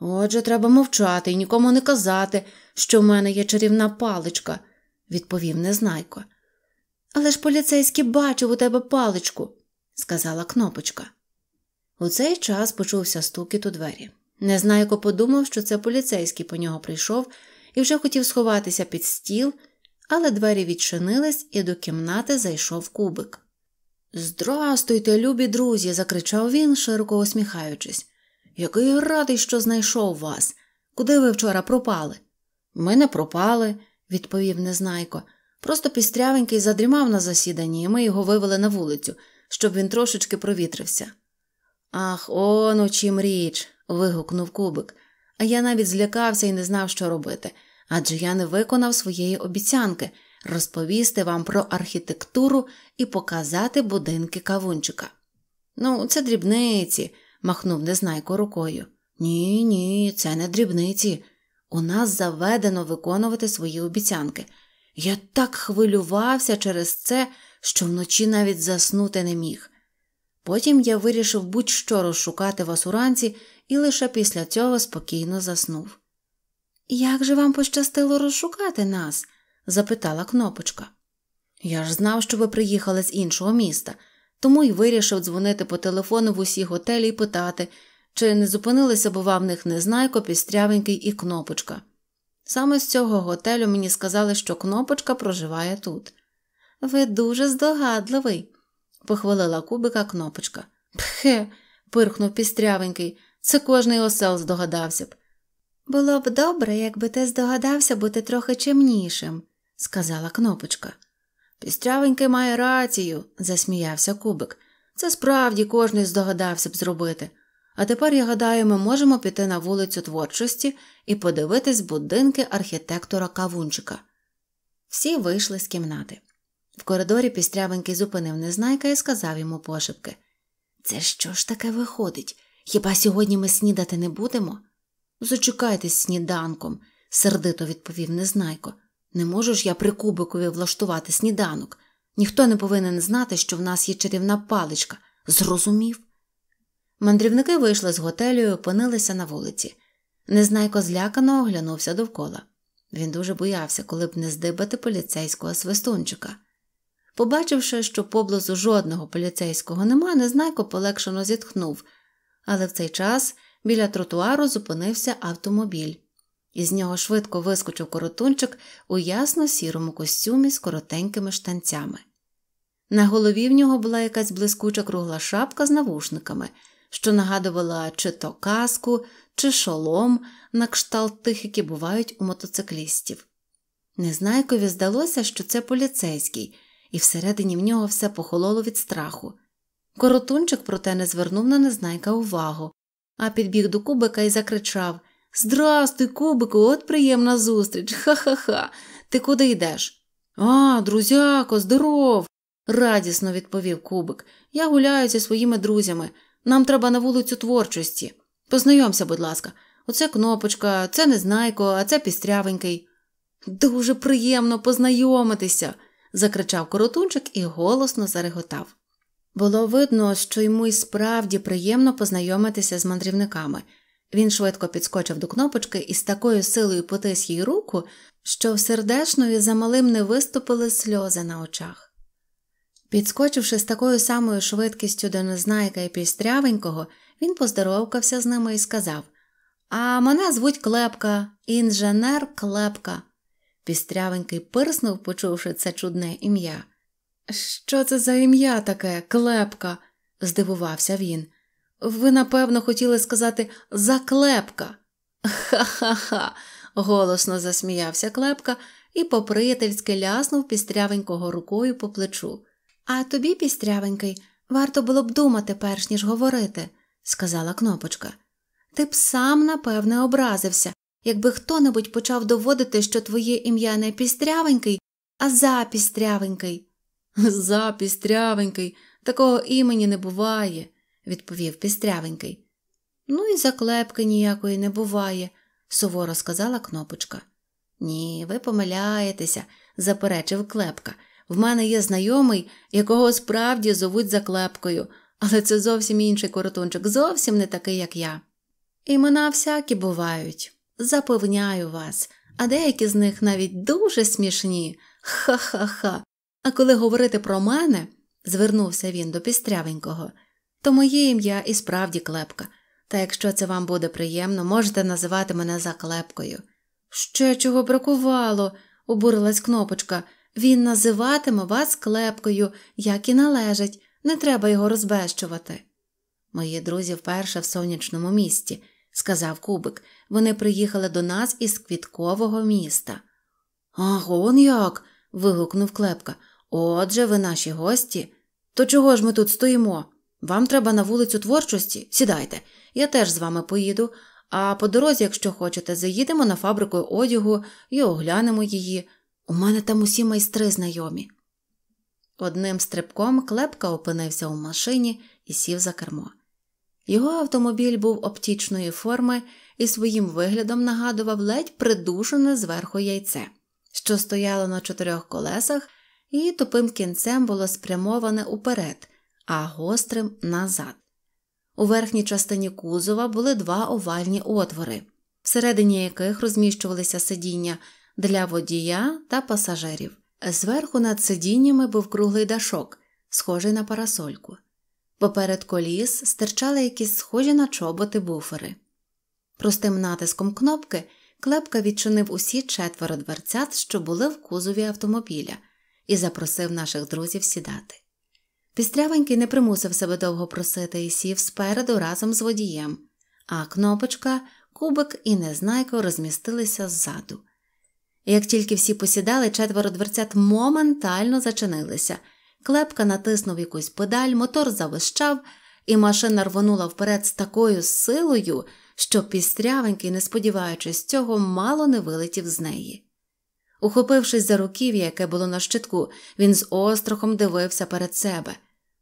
S1: Отже, треба мовчати і нікому не казати, що в мене є чарівна паличка, відповів незнайко. Але ж поліцейський бачив у тебе паличку, сказала кнопочка. У цей час почувся стукіт у двері. Незнайко подумав, що це поліцейський по нього прийшов і вже хотів сховатися під стіл, але двері відчинились і до кімнати зайшов кубик. Здрастуйте, любі друзі, закричав він, широко усміхаючись. Який радий, що знайшов вас. Куди ви вчора пропали? Ми не пропали, відповів незнайко. Просто пістрявенький задрімав на засіданні, і ми його вивели на вулицю, щоб він трошечки провітрився. Ах, он у чим річ. вигукнув кубик, а я навіть злякався і не знав, що робити, адже я не виконав своєї обіцянки розповісти вам про архітектуру і показати будинки кавунчика. Ну, це дрібниці, махнув незнайко рукою. Ні, ні, це не дрібниці. У нас заведено виконувати свої обіцянки. Я так хвилювався через це, що вночі навіть заснути не міг. Потім я вирішив будь-що розшукати вас уранці і лише після цього спокійно заснув. Як же вам пощастило розшукати нас? запитала кнопочка. Я ж знав, що ви приїхали з іншого міста, тому й вирішив дзвонити по телефону в усі готелі і питати, чи не зупинилися, бува, в них незнайко, пістрявенький і кнопочка. Саме з цього готелю мені сказали, що кнопочка проживає тут. Ви дуже здогадливий, похвалила кубика кнопочка. Пхе, пирхнув пістрявенький, це кожний осел здогадався б. Було б добре, якби ти здогадався бути трохи чимнішим, сказала кнопочка. Пістрявенький має рацію, засміявся кубик. Це справді кожний здогадався б зробити. А тепер, я гадаю, ми можемо піти на вулицю творчості і подивитись будинки архітектора Кавунчика. Всі вийшли з кімнати. В коридорі пістрявенький зупинив незнайка і сказав йому пошепки Це що ж таке виходить? Хіба сьогодні ми снідати не будемо? Зачекайтесь сніданком, сердито відповів незнайко. Не можу ж я при кубикові влаштувати сніданок. Ніхто не повинен знати, що в нас є чарівна паличка. Зрозумів. Мандрівники вийшли з готелю і опинилися на вулиці. Незнайко злякано оглянувся довкола. Він дуже боявся, коли б не здибати поліцейського свистунчика. Побачивши, що поблизу жодного поліцейського нема, незнайко полегшено зітхнув, але в цей час біля тротуару зупинився автомобіль. Із нього швидко вискочив коротунчик у ясно сірому костюмі з коротенькими штанцями. На голові в нього була якась блискуча кругла шапка з навушниками, що нагадувала чи то каску, чи шолом на кшталт тих, які бувають у мотоциклістів. Незнайкові здалося, що це поліцейський, і всередині в нього все похололо від страху. Коротунчик, проте, не звернув на незнайка увагу, а підбіг до кубика і закричав Здрастуй, кубику, от приємна зустріч. Ха-ха-ха. Ти куди йдеш? А, друзяко, здоров, радісно відповів кубик. Я гуляю зі своїми друзями. Нам треба на вулицю творчості. Познайомся, будь ласка, оце кнопочка, це незнайко, а це пістрявенький. Дуже приємно познайомитися, закричав коротунчик і голосно зареготав. Було видно, що йому й справді приємно познайомитися з мандрівниками. Він швидко підскочив до кнопочки і з такою силою потис їй руку, що в за малим не виступили сльози на очах. Підскочивши з такою самою швидкістю до незнайка і пістрявенького, він поздоровкався з ними і сказав А мене звуть Клепка, інженер Клепка. Пістрявенький пирснув, почувши це чудне ім'я. Що це за ім'я таке, Клепка? здивувався він. Ви, напевно, хотіли сказати заклепка. Ха ха ха. голосно засміявся клепка і поприятельськи ляснув пістрявенького рукою по плечу. А тобі, пістрявенький, варто було б думати, перш ніж говорити, сказала кнопочка. Ти б сам, напевне, образився, якби хто небудь почав доводити, що твоє ім'я не пістрявенький, а запістрявенький. Запістрявенький, такого імені не буває відповів пістрявенький. Ну і заклепки ніякої не буває, суворо сказала кнопочка. Ні, ви помиляєтеся, заперечив клепка. В мене є знайомий, якого справді зовуть заклепкою, але це зовсім інший коротунчик, зовсім не такий, як я. Імена всякі бувають, запевняю вас, а деякі з них навіть дуже смішні. Ха ха ха. А коли говорити про мене, звернувся він до пістрявенького то моє ім'я і справді клепка, та якщо це вам буде приємно, можете називати мене за клепкою. Ще чого бракувало, обурилась кнопочка. Він називатиме вас клепкою, як і належить, не треба його розбещувати. Мої друзі вперше в сонячному місті, сказав Кубик, вони приїхали до нас із Квіткового міста. «Ах, он як. вигукнув клепка. Отже, ви наші гості. То чого ж ми тут стоїмо? Вам треба на вулицю творчості, сідайте, я теж з вами поїду, а по дорозі, якщо хочете, заїдемо на фабрику одягу і оглянемо її. У мене там усі майстри знайомі. Одним стрибком клепка опинився у машині і сів за кермо. Його автомобіль був оптічної форми і своїм виглядом нагадував ледь придушене зверху яйце, що стояло на чотирьох колесах, і тупим кінцем було спрямоване уперед а гострим назад. У верхній частині кузова були два овальні отвори, всередині яких розміщувалися сидіння для водія та пасажирів. Зверху над сидіннями був круглий дашок, схожий на парасольку. Поперед коліс стирчали якісь схожі на чоботи буфери. Простим натиском кнопки клепка відчинив усі четверо дверцят, що були в кузові автомобіля, і запросив наших друзів сідати. Пістрявенький не примусив себе довго просити і сів спереду разом з водієм, а кнопочка, кубик і незнайко розмістилися ззаду. Як тільки всі посідали, четверо дверцят моментально зачинилися. Клепка натиснув якусь педаль, мотор завищав, і машина рвонула вперед з такою силою, що пістрявенький, не сподіваючись цього, мало не вилетів з неї. Ухопившись за руків'я, яке було на щитку, він з острохом дивився перед себе.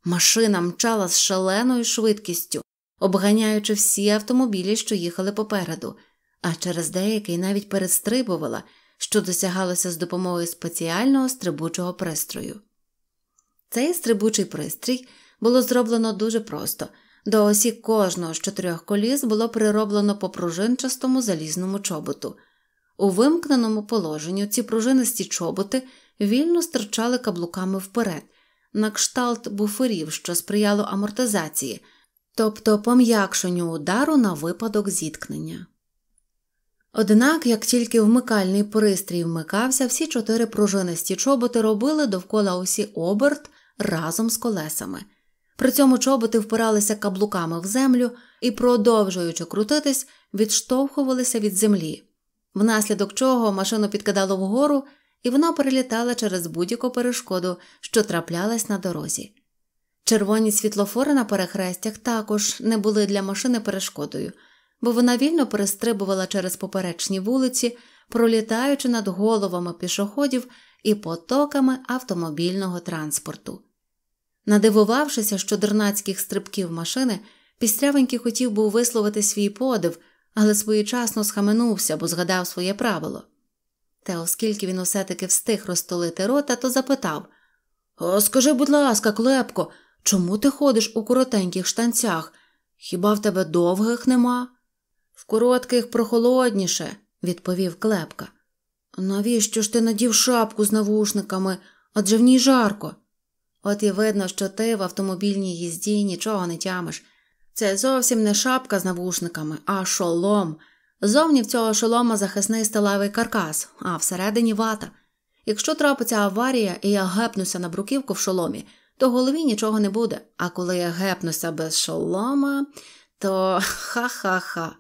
S1: Машина мчала з шаленою швидкістю, обганяючи всі автомобілі, що їхали попереду, а через деякий навіть перестрибувала, що досягалося з допомогою спеціального стрибучого пристрою. Цей стрибучий пристрій було зроблено дуже просто до осі кожного з чотирьох коліс було прироблено по пружинчастому залізному чоботу. У вимкненому положенні ці пружинисті чоботи вільно стирчали каблуками вперед на кшталт буферів, що сприяло амортизації, тобто пом'якшенню удару на випадок зіткнення. Однак, як тільки вмикальний пристрій вмикався, всі чотири пружинисті чоботи робили довкола усі оберт разом з колесами. При цьому чоботи впиралися каблуками в землю і, продовжуючи крутитись, відштовхувалися від землі, внаслідок чого машину підкидало вгору і вона перелітала через будь-яку перешкоду, що траплялась на дорозі. Червоні світлофори на перехрестях також не були для машини перешкодою, бо вона вільно перестрибувала через поперечні вулиці, пролітаючи над головами пішоходів і потоками автомобільного транспорту. Надивувавшися, що дернацьких стрибків машини, пістрявенький хотів був висловити свій подив, але своєчасно схаменувся, бо згадав своє правило. Та оскільки він усе таки встиг розтолити рота, то запитав «О, Скажи, будь ласка, клепко, чому ти ходиш у коротеньких штанцях? Хіба в тебе довгих нема? В коротких прохолодніше, відповів клепка. Навіщо ж ти надів шапку з навушниками? Адже в ній жарко. От і видно, що ти в автомобільній їзді нічого не тямиш. Це зовсім не шапка з навушниками, а шолом. Зовні в цього шолома захисний сталевий каркас, а всередині вата. Якщо трапиться аварія і я гепнуся на бруківку в шоломі, то голові нічого не буде. А коли я гепнуся без шолома, то ха-ха-ха.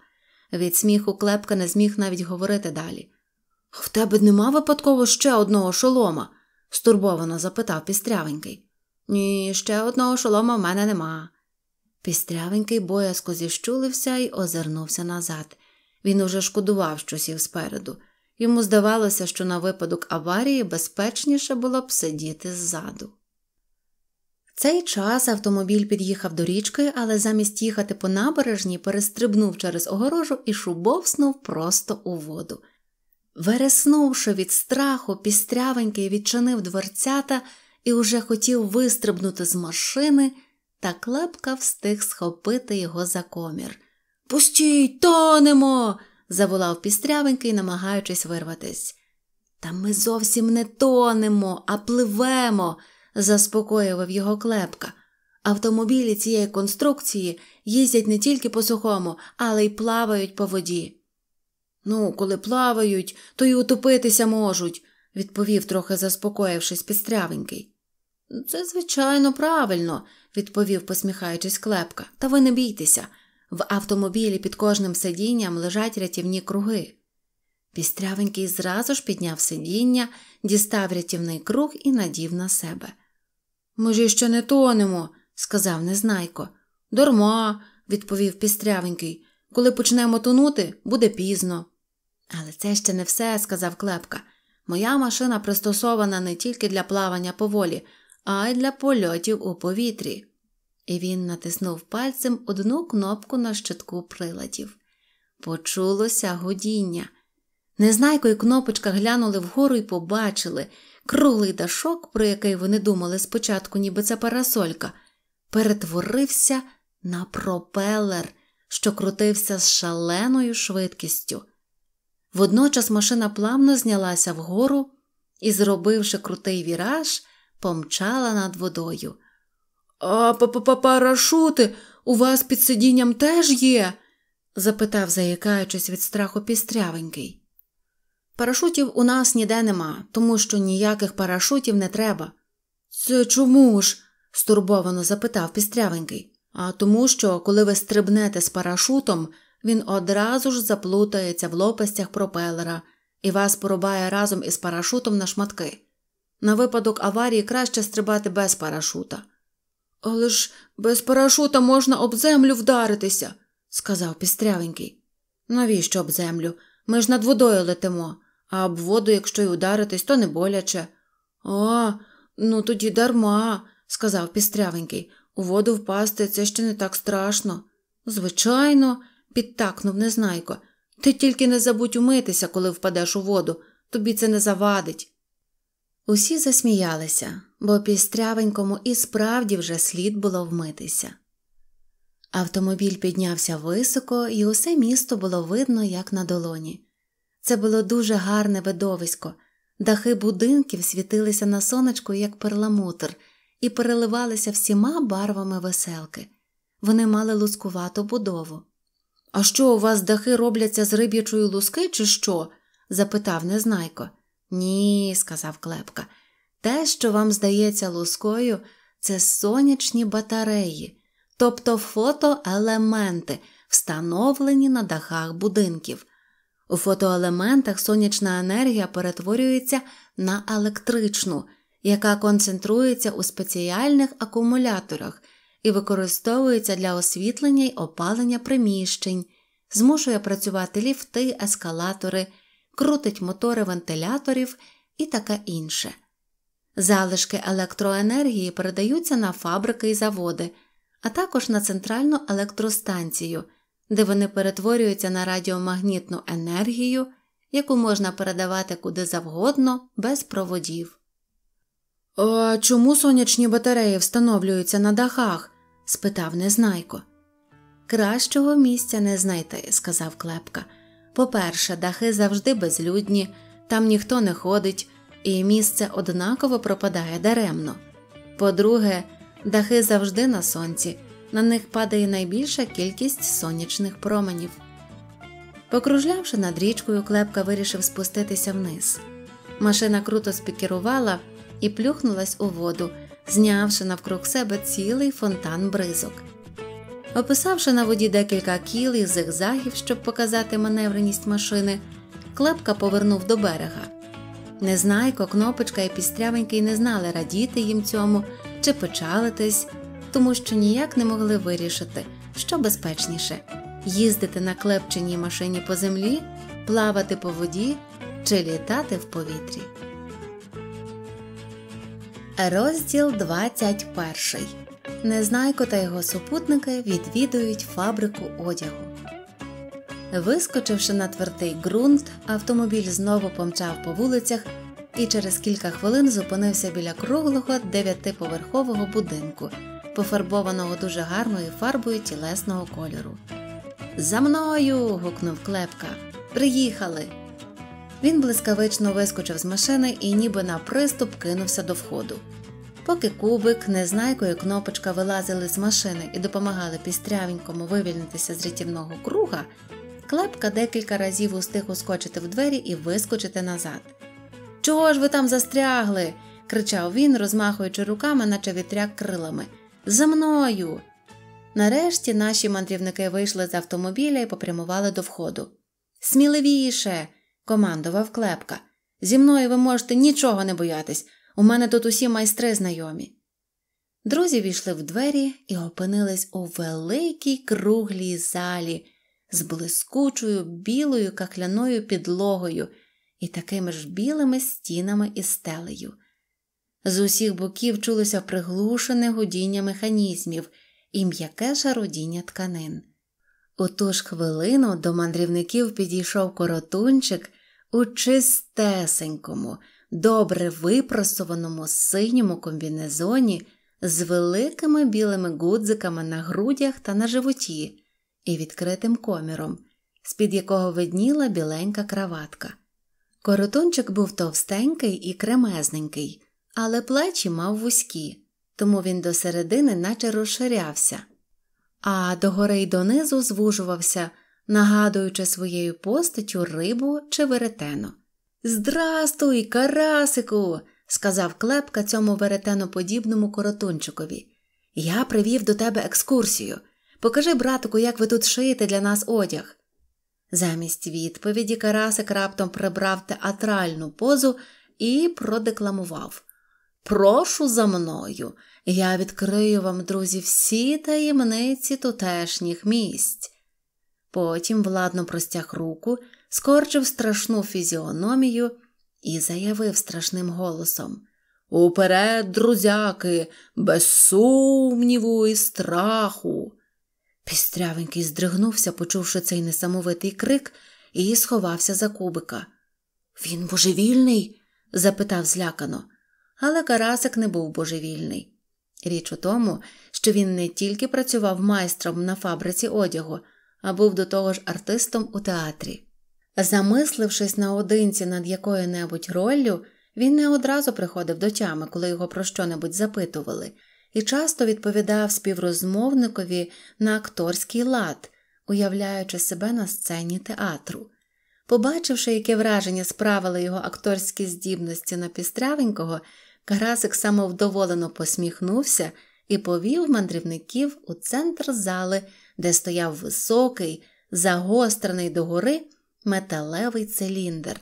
S1: Від сміху клепка не зміг навіть говорити далі. В тебе нема випадково ще одного шолома? стурбовано запитав пістрявенький. Ні, ще одного шолома в мене нема. Пістрявенький боязко зіщулився і озирнувся назад. Він уже шкодував, що сів спереду. Йому здавалося, що на випадок аварії безпечніше було б сидіти ззаду. В цей час автомобіль під'їхав до річки, але замість їхати по набережні перестрибнув через огорожу і шубовснув просто у воду. Вереснувши від страху, пістрявенький відчинив дворцята і уже хотів вистрибнути з машини, та клепка встиг схопити його за комір. Пустій, тонемо. заволав пістрявенький, намагаючись вирватись. Та ми зовсім не тонемо, а пливемо, заспокоював його клепка. Автомобілі цієї конструкції їздять не тільки по сухому, але й плавають по воді. Ну, коли плавають, то й утопитися можуть, відповів, трохи заспокоївшись, пістрявенький. Це, звичайно, правильно, відповів, посміхаючись, клепка, та ви не бійтеся. В автомобілі під кожним сидінням лежать рятівні круги. Пістрявенький зразу ж підняв сидіння, дістав рятівний круг і надів на себе. Ми ж іще не тонемо, сказав незнайко. Дарма, відповів пістрявенький. Коли почнемо тонути, буде пізно. Але це ще не все, сказав клепка. Моя машина пристосована не тільки для плавання по волі, а й для польотів у повітрі і він натиснув пальцем одну кнопку на щитку приладів. Почулося гудіння. Незнайко й кнопочка глянули вгору і побачили круглий дашок, про який вони думали спочатку, ніби це парасолька, перетворився на пропелер, що крутився з шаленою швидкістю. Водночас машина плавно знялася вгору і, зробивши крутий віраж, помчала над водою. А п -п парашути у вас під сидінням теж є? запитав, заякаючись від страху пістрявенький. Парашутів у нас ніде нема, тому що ніяких парашутів не треба. Це чому ж? стурбовано запитав пістрявенький. А тому, що коли ви стрибнете з парашутом, він одразу ж заплутається в лопастях пропелера і вас порубає разом із парашутом на шматки. На випадок аварії краще стрибати без парашута. Але ж без парашута можна об землю вдаритися, сказав пістрявенький. Навіщо об землю? Ми ж над водою летимо, а об воду, якщо й ударитись, то не боляче. А, ну тоді дарма, сказав пістрявенький. У воду впасти це ще не так страшно. Звичайно, підтакнув незнайко. Ти тільки не забудь умитися, коли впадеш у воду, тобі це не завадить. Усі засміялися бо пістрявенькому і справді вже слід було вмитися. Автомобіль піднявся високо, і усе місто було видно, як на долоні. Це було дуже гарне видовисько, дахи будинків світилися на сонечку, як перламутр, і переливалися всіма барвами веселки. Вони мали лускувату будову. А що у вас дахи робляться з риб'ячої луски, чи що? запитав незнайко. Ні, сказав Клепка. Те, що вам здається лускою, це сонячні батареї, тобто фотоелементи, встановлені на дахах будинків. У фотоелементах сонячна енергія перетворюється на електричну, яка концентрується у спеціальних акумуляторах і використовується для освітлення й опалення приміщень, змушує працювати ліфти, ескалатори, крутить мотори вентиляторів і таке інше. Залишки електроенергії передаються на фабрики і заводи, а також на центральну електростанцію, де вони перетворюються на радіомагнітну енергію, яку можна передавати куди завгодно без проводів. «А Чому сонячні батареї встановлюються на дахах? спитав незнайко. Кращого місця не знайти, сказав Клепка. По перше, дахи завжди безлюдні, там ніхто не ходить і місце однаково пропадає даремно. По-друге, дахи завжди на сонці, на них падає найбільша кількість сонячних променів. Покружлявши над річкою, клепка вирішив спуститися вниз. Машина круто спікерувала і плюхнулась у воду, знявши навкруг себе цілий фонтан бризок. Описавши на воді декілька кіл і зигзагів, щоб показати маневреність машини, клепка повернув до берега. Незнайко, кнопочка і пістрявенький не знали радіти їм цьому чи печалитись, тому що ніяк не могли вирішити, що безпечніше їздити на клепченій машині по землі, плавати по воді чи літати в повітрі. Розділ 21. Незнайко та його супутники відвідують фабрику одягу. Вискочивши на твердий ґрунт, автомобіль знову помчав по вулицях і через кілька хвилин зупинився біля круглого дев'ятиповерхового будинку, пофарбованого дуже гарною фарбою тілесного кольору. За мною. гукнув клепка. Приїхали. Він блискавично вискочив з машини і ніби на приступ кинувся до входу. Поки кубик, незнайкою кнопочка вилазили з машини і допомагали пістрявенькому вивільнитися з рятівного круга, Клепка декілька разів устиг ускочити в двері і вискочити назад. Чого ж ви там застрягли? кричав він, розмахуючи руками, наче вітряк крилами. За мною. Нарешті наші мандрівники вийшли з автомобіля і попрямували до входу. Сміливіше, командував клепка. Зі мною ви можете нічого не боятись. У мене тут усі майстри знайомі. Друзі війшли в двері і опинились у великій круглій залі з блискучою білою какляною підлогою і такими ж білими стінами і стелею. З усіх боків чулося приглушене гудіння механізмів і м'яке жародіння тканин. У ту ж хвилину до мандрівників підійшов коротунчик у чистесенькому, добре випросованому синьому комбінезоні з великими білими гудзиками на грудях та на животі і відкритим коміром, з під якого видніла біленька краватка. Коротунчик був товстенький і кремезненький, але плечі мав вузькі, тому він до середини наче розширявся, а догори й донизу звужувався, нагадуючи своєю постаттю рибу чи веретено. Здрастуй, карасику, сказав клепка цьому веретеноподібному коротунчикові. Я привів до тебе екскурсію. Покажи, братику, як ви тут шиєте для нас одяг. Замість відповіді Карасик раптом прибрав театральну позу і продекламував Прошу за мною, я відкрию вам, друзі, всі таємниці тутешніх місць. Потім владно простяг руку, скорчив страшну фізіономію і заявив страшним голосом Уперед, друзяки, без сумніву і страху. Пістрявенький здригнувся, почувши цей несамовитий крик, і сховався за кубика. Він божевільний? запитав злякано. Але Карасик не був божевільний. Річ у тому, що він не тільки працював майстром на фабриці одягу, а був до того ж артистом у театрі. Замислившись наодинці над якою небудь роллю, він не одразу приходив до тями, коли його про що небудь запитували і часто відповідав співрозмовникові на акторський лад, уявляючи себе на сцені театру. Побачивши, яке враження справили його акторські здібності на пістрявенького, Карасик самовдоволено посміхнувся і повів мандрівників у центр зали, де стояв високий, загострений догори металевий циліндр.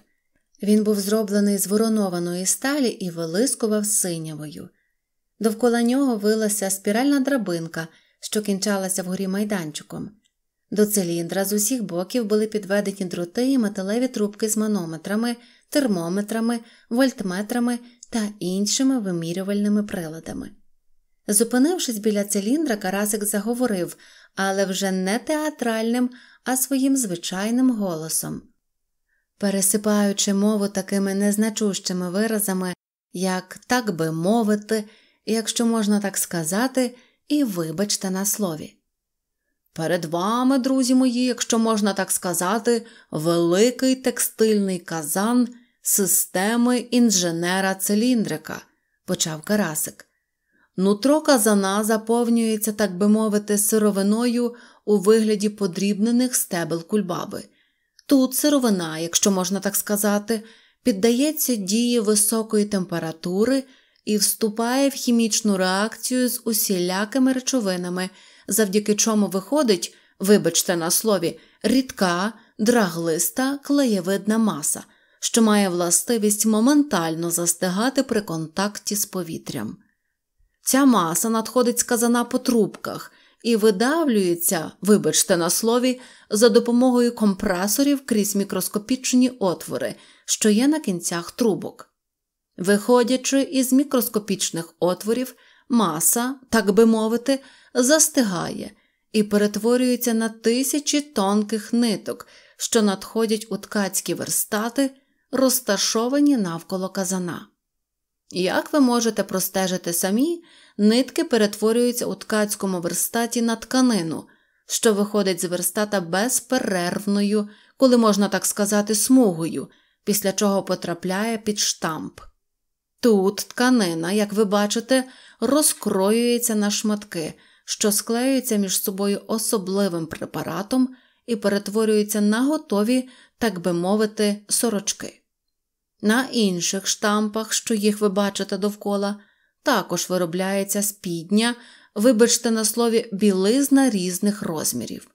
S1: Він був зроблений з воронованої сталі і вилискував синявою. Довкола нього вилася спіральна драбинка, що кінчалася вгорі майданчиком. До циліндра з усіх боків були підведені дроти і металеві трубки з манометрами, термометрами, вольтметрами та іншими вимірювальними приладами. Зупинившись біля циліндра, Карасик заговорив, але вже не театральним, а своїм звичайним голосом. Пересипаючи мову такими незначущими виразами, як так би мовити, якщо можна так сказати, і вибачте на слові. Перед вами, друзі мої, якщо можна так сказати, великий текстильний казан системи інженера циліндрика, почав Карасик. Нутро казана заповнюється, так би мовити, сировиною у вигляді подрібнених стебел кульбаби. Тут сировина, якщо можна так сказати, піддається дії високої температури і вступає в хімічну реакцію з усілякими речовинами, завдяки чому виходить, вибачте на слові, рідка, драглиста, клеєвидна маса, що має властивість моментально застигати при контакті з повітрям. Ця маса надходить сказана по трубках. І видавлюється, вибачте на слові, за допомогою компресорів крізь мікроскопічні отвори, що є на кінцях трубок. Виходячи із мікроскопічних отворів, маса, так би мовити, застигає і перетворюється на тисячі тонких ниток, що надходять у ткацькі верстати, розташовані навколо казана. Як ви можете простежити самі, нитки перетворюються у ткацькому верстаті на тканину, що виходить з верстата безперервною, коли можна так сказати, смугою, після чого потрапляє під штамп. Тут тканина, як ви бачите, розкроюється на шматки, що склеюються між собою особливим препаратом і перетворюються на готові, так би мовити, сорочки. На інших штампах, що їх ви бачите довкола, також виробляється спідня, вибачте на слові, білизна різних розмірів.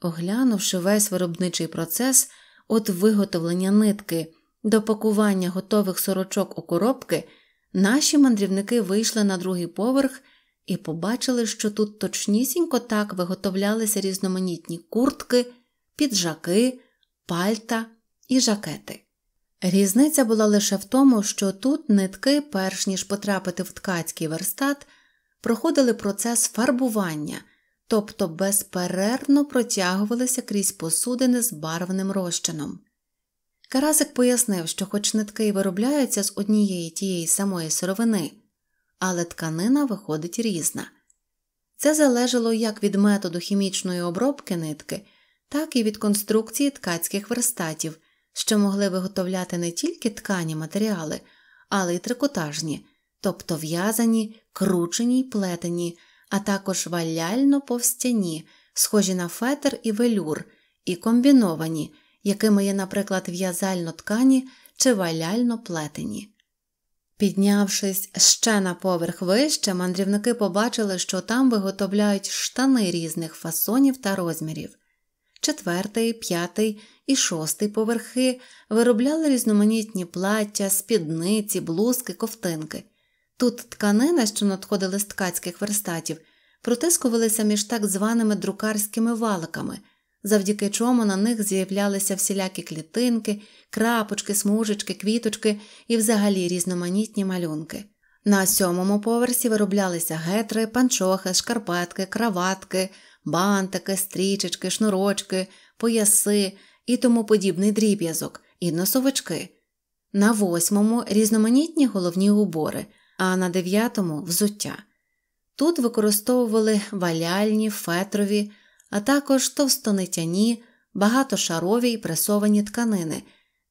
S1: Оглянувши весь виробничий процес от виготовлення нитки. До пакування готових сорочок у коробки наші мандрівники вийшли на другий поверх і побачили, що тут точнісінько так виготовлялися різноманітні куртки, піджаки, пальта і жакети. Різниця була лише в тому, що тут нитки, перш ніж потрапити в ткацький верстат, проходили процес фарбування, тобто безперервно протягувалися крізь посудини з барвним розчином. Карасик пояснив, що хоч нитки й виробляються з однієї тієї самої сировини, але тканина виходить різна. Це залежало як від методу хімічної обробки нитки, так і від конструкції ткацьких верстатів, що могли виготовляти не тільки ткані матеріали, але й трикотажні, тобто в'язані, кручені й плетені, а також валяльно повстяні, схожі на фетр і велюр, і комбіновані якими є, наприклад, в'язально ткані чи валяльно плетені. Піднявшись ще на поверх вище, мандрівники побачили, що там виготовляють штани різних фасонів та розмірів. Четвертий, п'ятий і шостий поверхи виробляли різноманітні плаття, спідниці, блузки, ковтинки. Тут тканина, що надходили з ткацьких верстатів, протискувалися між так званими друкарськими валиками – завдяки чому на них з'являлися всілякі клітинки, крапочки, смужечки, квіточки і взагалі різноманітні малюнки. На сьомому поверсі вироблялися гетри, панчохи, шкарпетки, краватки, бантики, стрічечки, шнурочки, пояси і тому подібний дріб'язок, і носовички. На восьмому різноманітні головні убори, а на дев'ятому взуття. Тут використовували валяльні, фетрові, а також товстонитяні, багатошарові й пресовані тканини,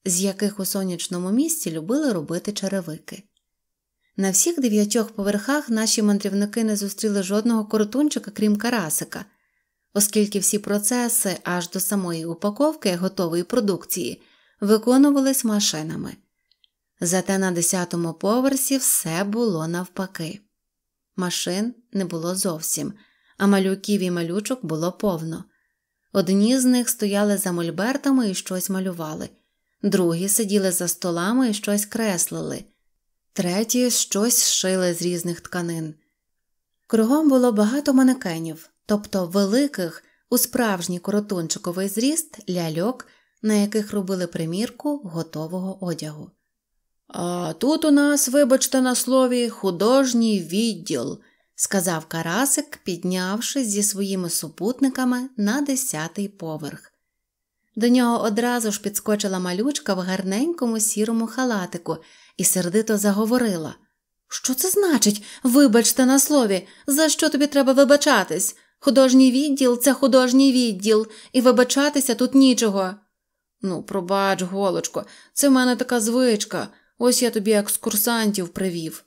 S1: з яких у сонячному місці любили робити черевики. На всіх дев'ятьох поверхах наші мандрівники не зустріли жодного коротунчика, крім карасика, оскільки всі процеси аж до самої упаковки готової продукції виконувались машинами. Зате на десятому поверсі все було навпаки машин не було зовсім а малюків і малючок було повно. Одні з них стояли за мольбертами і щось малювали, другі сиділи за столами і щось креслили, треті щось шили з різних тканин. Кругом було багато манекенів, тобто великих у справжній коротунчиковий зріст ляльок, на яких робили примірку готового одягу. А тут у нас, вибачте на слові, художній відділ сказав Карасик, піднявшись зі своїми супутниками на десятий поверх. До нього одразу ж підскочила малючка в гарненькому сірому халатику і сердито заговорила. Що це значить? Вибачте на слові, за що тобі треба вибачатись? Художній відділ це художній відділ, і вибачатися тут нічого. Ну, пробач, голочко, це в мене така звичка. Ось я тобі екскурсантів привів.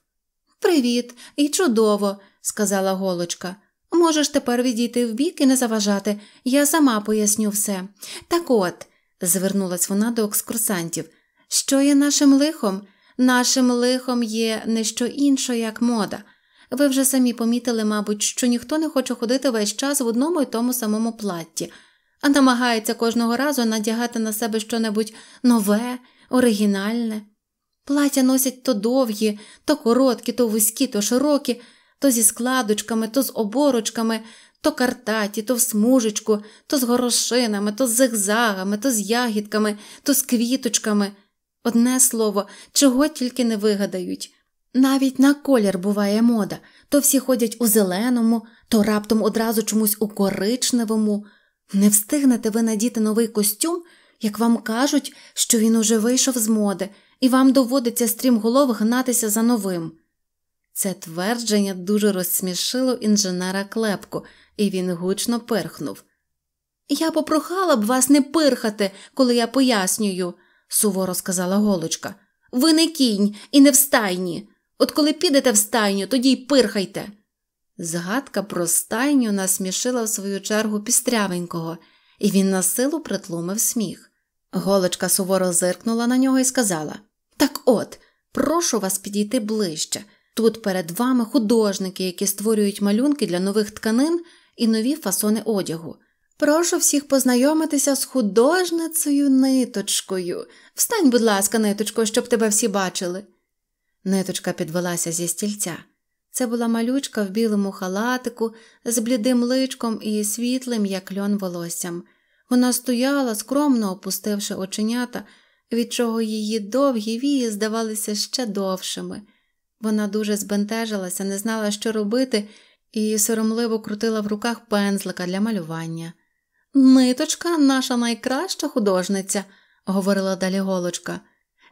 S1: Привіт, і чудово сказала голочка. Можеш тепер відійти вбік і не заважати, я сама поясню все. Так от, звернулась вона до екскурсантів, що є нашим лихом? Нашим лихом є не що інше, як мода. Ви вже самі помітили, мабуть, що ніхто не хоче ходити весь час в одному і тому самому платті, а намагається кожного разу надягати на себе щонебудь нове, оригінальне. Плаття носять то довгі, то короткі, то вузькі, то широкі то зі складочками, то з оборочками, то картаті, то в смужечку, то з горошинами, то з зигзагами, то з ягідками, то з квіточками. Одне слово, чого тільки не вигадають. Навіть на колір буває мода то всі ходять у зеленому, то раптом одразу чомусь у коричневому. Не встигнете ви надіти новий костюм, як вам кажуть, що він уже вийшов з моди, і вам доводиться стрімголов гнатися за новим. Це твердження дуже розсмішило інженера клепку, і він гучно пирхнув. Я попрохала б вас не пирхати, коли я пояснюю, суворо сказала Голочка. Ви не кінь і не в стайні. От коли підете в стайню, тоді й пирхайте. Згадка про стайню насмішила в свою чергу пістрявенького, і він на силу притлумив сміх. Голочка суворо зиркнула на нього і сказала Так от, прошу вас підійти ближче. Тут перед вами художники, які створюють малюнки для нових тканин і нові фасони одягу. Прошу всіх познайомитися з художницею ниточкою. Встань, будь ласка, ниточко, щоб тебе всі бачили. Ниточка підвелася зі стільця. Це була малючка в білому халатику з блідим личком і світлим, як льон волоссям. Вона стояла, скромно опустивши оченята, від чого її довгі вії здавалися ще довшими. Вона дуже збентежилася, не знала, що робити, і соромливо крутила в руках пензлика для малювання. Ниточка, наша найкраща художниця, говорила далі голочка.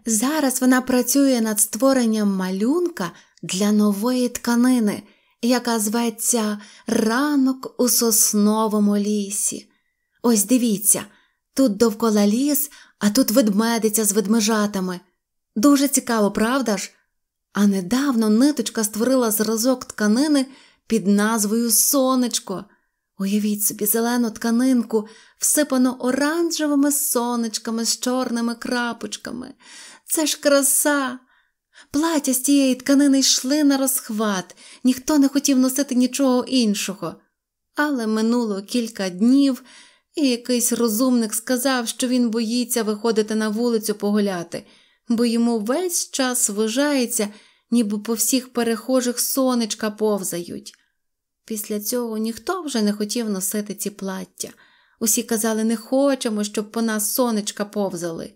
S1: Зараз вона працює над створенням малюнка для нової тканини, яка зветься Ранок у сосновому лісі. Ось дивіться, тут довкола ліс, а тут ведмедиця з ведмежатами. Дуже цікаво, правда ж? А недавно ниточка створила зразок тканини під назвою Сонечко. Уявіть собі, зелену тканинку, всипану оранжевими сонечками з чорними крапочками. Це ж краса. Плаття з тієї тканини йшли на розхват, ніхто не хотів носити нічого іншого. Але минуло кілька днів, і якийсь розумник сказав, що він боїться виходити на вулицю погуляти бо йому весь час вважається, ніби по всіх перехожих сонечка повзають. Після цього ніхто вже не хотів носити ці плаття. Усі казали, не хочемо, щоб по нас сонечка повзали.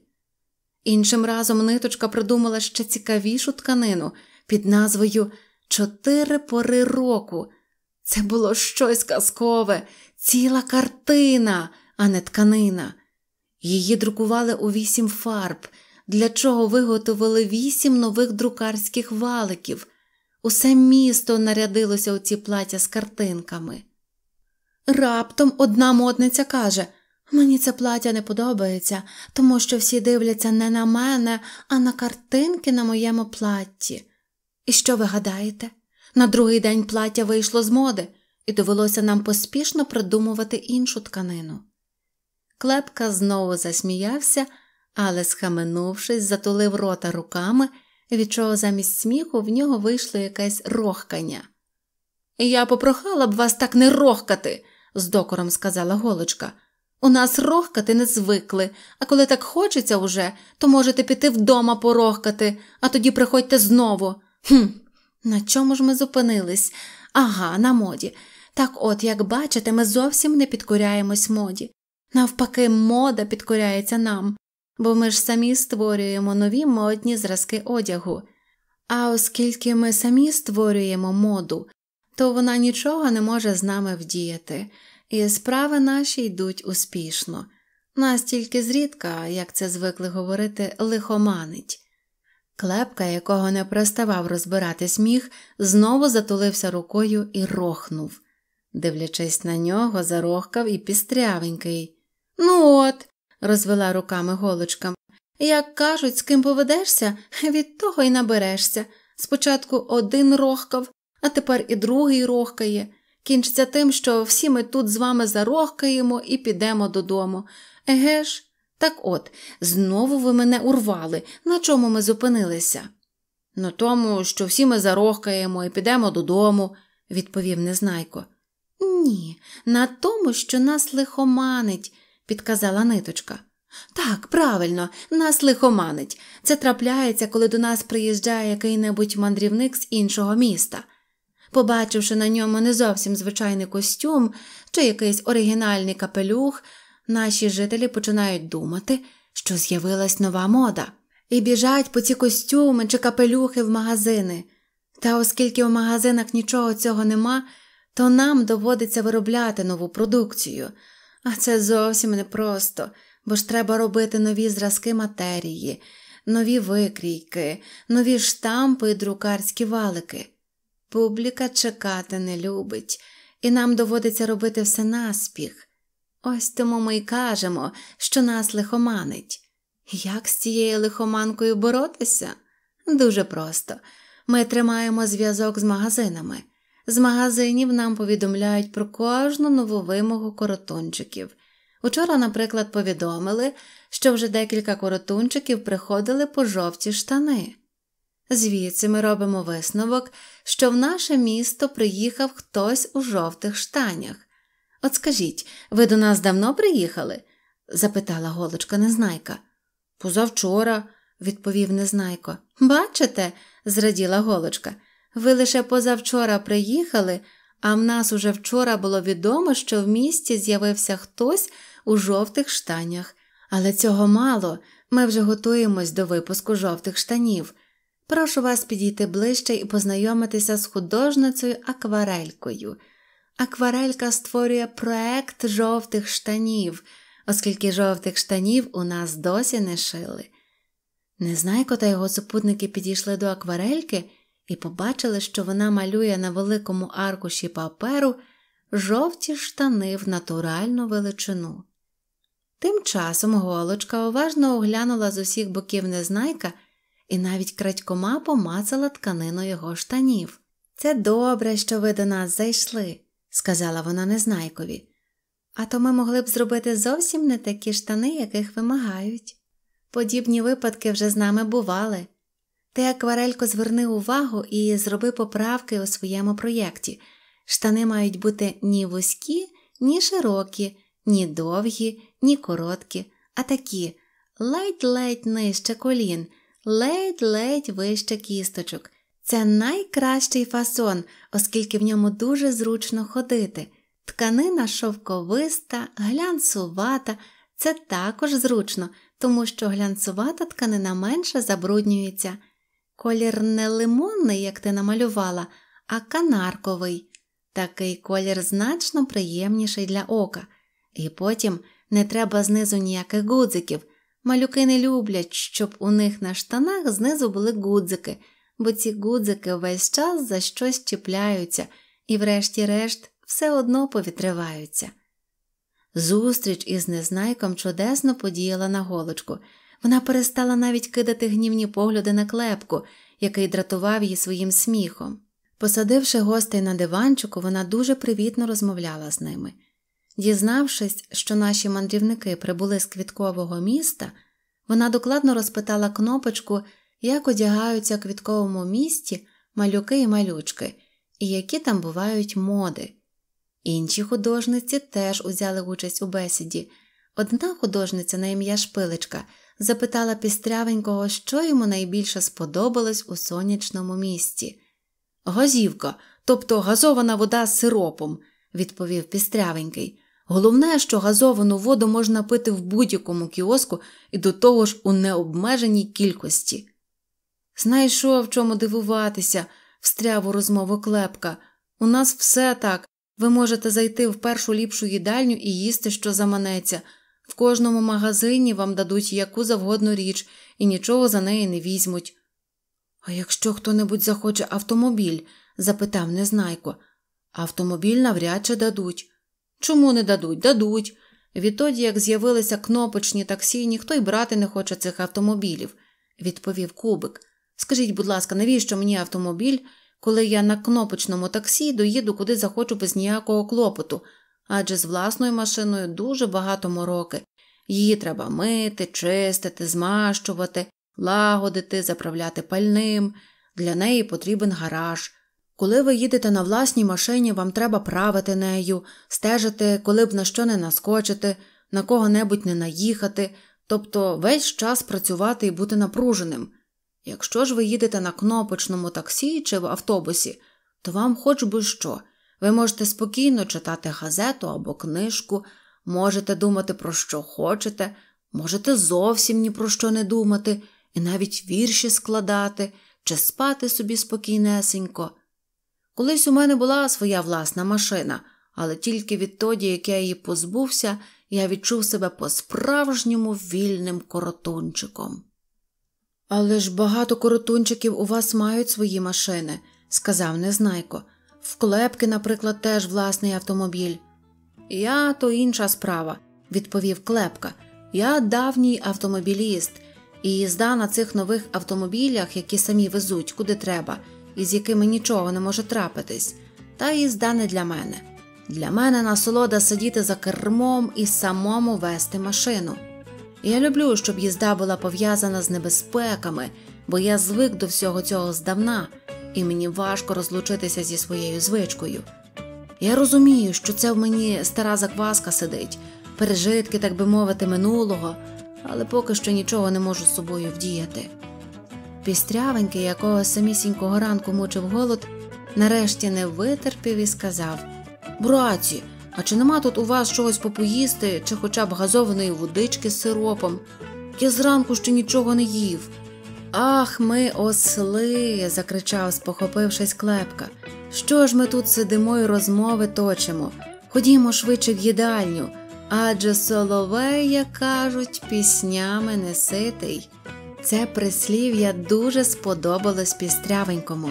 S1: Іншим разом ниточка придумала ще цікавішу тканину під назвою Чотири пори року. Це було щось казкове, ціла картина, а не тканина. Її друкували у вісім фарб, для чого виготовили вісім нових друкарських валиків. Усе місто нарядилося у ці плаття з картинками. Раптом одна модниця каже Мені це плаття не подобається, тому що всі дивляться не на мене, а на картинки на моєму платті. І що ви гадаєте? На другий день плаття вийшло з моди, і довелося нам поспішно придумувати іншу тканину. Клепка знову засміявся але, схаменувшись, затулив рота руками, від чого замість сміху в нього вийшло якесь рохкання. Я попрохала б вас так не рохкати, з докором сказала голочка. У нас рохкати не звикли, а коли так хочеться уже, то можете піти вдома порохкати, а тоді приходьте знову. Хм, На чому ж ми зупинились? Ага, на моді. Так от, як бачите, ми зовсім не підкоряємось моді. Навпаки, мода підкоряється нам бо ми ж самі створюємо нові модні зразки одягу. А оскільки ми самі створюємо моду, то вона нічого не може з нами вдіяти, і справи наші йдуть успішно, Настільки зрідка, як це звикли говорити, лихоманить. Клепка, якого не приставав розбирати сміх, знову затулився рукою і рохнув. Дивлячись на нього, зарохкав і пістрявенький. Ну от, розвела руками голочкам. Як кажуть, з ким поведешся, від того й наберешся. Спочатку один рохкав, а тепер і другий рохкає. Кінчиться тим, що всі ми тут з вами зарохкаємо і підемо додому. Еге ж, так от, знову ви мене урвали, на чому ми зупинилися? На тому, що всі ми зарохкаємо і підемо додому, відповів незнайко. Ні, на тому, що нас лихоманить, підказала ниточка. Так, правильно, нас лихоманить. Це трапляється, коли до нас приїжджає який-небудь мандрівник з іншого міста. Побачивши на ньому не зовсім звичайний костюм чи якийсь оригінальний капелюх, наші жителі починають думати, що з'явилась нова мода, і біжать по ці костюми чи капелюхи в магазини. Та оскільки в магазинах нічого цього нема, то нам доводиться виробляти нову продукцію. А це зовсім непросто, бо ж треба робити нові зразки матерії, нові викрійки, нові штампи і друкарські валики. Публіка чекати не любить, і нам доводиться робити все наспіх. Ось тому ми й кажемо, що нас лихоманить. Як з цією лихоманкою боротися? Дуже просто. Ми тримаємо зв'язок з магазинами. З магазинів нам повідомляють про кожну нову вимогу коротунчиків. Учора, наприклад, повідомили, що вже декілька коротунчиків приходили по жовті штани. Звідси ми робимо висновок, що в наше місто приїхав хтось у жовтих штанях. От скажіть, ви до нас давно приїхали? запитала голочка Незнайка. Позавчора, відповів Незнайко. Бачите, зраділа голочка. Ви лише позавчора приїхали, а в нас уже вчора було відомо, що в місті з'явився хтось у жовтих штанях, але цього мало, ми вже готуємось до випуску жовтих штанів. Прошу вас підійти ближче і познайомитися з художницею акварелькою. Акварелька створює проект жовтих штанів, оскільки жовтих штанів у нас досі не шили. Незнайко та його супутники підійшли до акварельки і побачили, що вона малює на великому аркуші паперу жовті штани в натуральну величину. Тим часом голочка уважно оглянула з усіх боків незнайка і навіть крадькома помацала тканину його штанів. Це добре, що ви до нас зайшли, сказала вона незнайкові, а то ми могли б зробити зовсім не такі штани, яких вимагають. Подібні випадки вже з нами бували. Ти, акварелько, зверни увагу і зроби поправки у своєму проєкті. Штани мають бути ні вузькі, ні широкі, ні довгі, ні короткі, а такі ледь-ледь нижче колін, ледь-ледь вище кісточок. Це найкращий фасон, оскільки в ньому дуже зручно ходити. Тканина шовковиста, глянцувата, це також зручно, тому що глянцувата тканина менше забруднюється. Колір не лимонний, як ти намалювала, а канарковий. Такий колір значно приємніший для ока, і потім не треба знизу ніяких гудзиків. Малюки не люблять, щоб у них на штанах знизу були гудзики, бо ці гудзики весь час за щось чіпляються і, врешті-решт, все одно повітриваються. Зустріч із незнайком чудесно подіяла на голочку – вона перестала навіть кидати гнівні погляди на клепку, який дратував її своїм сміхом. Посадивши гостей на диванчику, вона дуже привітно розмовляла з ними. Дізнавшись, що наші мандрівники прибули з квіткового міста, вона докладно розпитала кнопочку, як одягаються в квітковому місті малюки і малючки, і які там бувають моди. Інші художниці теж узяли участь у бесіді. Одна художниця на ім'я Шпиличка запитала пістрявенького, що йому найбільше сподобалось у сонячному місті. Газівка, тобто газована вода з сиропом, відповів пістрявенький. Головне, що газовану воду можна пити в будь-якому кіоску і до того ж у необмеженій кількості. Знайшов в чому дивуватися, встряв у розмову клепка. У нас все так. Ви можете зайти в першу ліпшу їдальню і їсти, що заманеться. В кожному магазині вам дадуть яку завгодну річ і нічого за неї не візьмуть. А якщо хто небудь захоче автомобіль? запитав незнайко. Автомобіль навряд чи дадуть. Чому не дадуть? Дадуть. Відтоді, як з'явилися кнопочні таксі, ніхто й брати не хоче цих автомобілів, відповів кубик. Скажіть, будь ласка, навіщо мені автомобіль, коли я на кнопочному таксі доїду куди захочу без ніякого клопоту? адже з власною машиною дуже багато мороки. Її треба мити, чистити, змащувати, лагодити, заправляти пальним. Для неї потрібен гараж. Коли ви їдете на власній машині, вам треба правити нею, стежити, коли б на що не наскочити, на кого небудь не наїхати, тобто весь час працювати і бути напруженим. Якщо ж ви їдете на кнопочному таксі чи в автобусі, то вам хоч би що, ви можете спокійно читати газету або книжку, можете думати про що хочете, можете зовсім ні про що не думати, і навіть вірші складати чи спати собі спокійнесенько. Колись у мене була своя власна машина, але тільки відтоді, як я її позбувся, я відчув себе по-справжньому вільним коротунчиком. Але ж багато коротунчиків у вас мають свої машини, сказав Незнайко. В клепки, наприклад, теж власний автомобіль. Я то інша справа, відповів клепка. Я давній автомобіліст, і їзда на цих нових автомобілях, які самі везуть куди треба, і з якими нічого не може трапитись, та їзда не для мене. Для мене насолода сидіти за кермом і самому вести машину. Я люблю, щоб їзда була пов'язана з небезпеками, бо я звик до всього цього здавна, і мені важко розлучитися зі своєю звичкою. Я розумію, що це в мені стара закваска сидить, пережитки, так би мовити, минулого, але поки що нічого не можу з собою вдіяти. Пістрявенький, якого самісінького ранку мучив голод, нарешті не витерпів і сказав Браці, а чи нема тут у вас чогось попоїсти чи хоча б газованої водички з сиропом? Я зранку ще нічого не їв. Ах, ми осли, закричав, спохопившись, клепка. Що ж ми тут сидимо і розмови точимо? Ходімо швидше в їдальню, адже соловей, як кажуть, піснями не ситий. Це прислів'я дуже сподобалось пістрявенькому,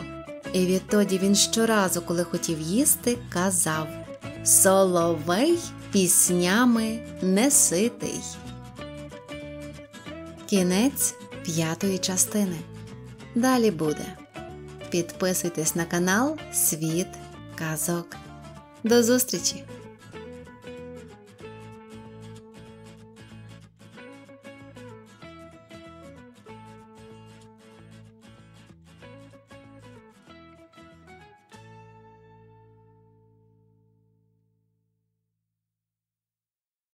S1: і відтоді він щоразу, коли хотів їсти, казав Соловей піснями не ситий. Кінець п'ятої частини. Далі буде. Підписуйтесь на канал Світ Казок. До зустрічі!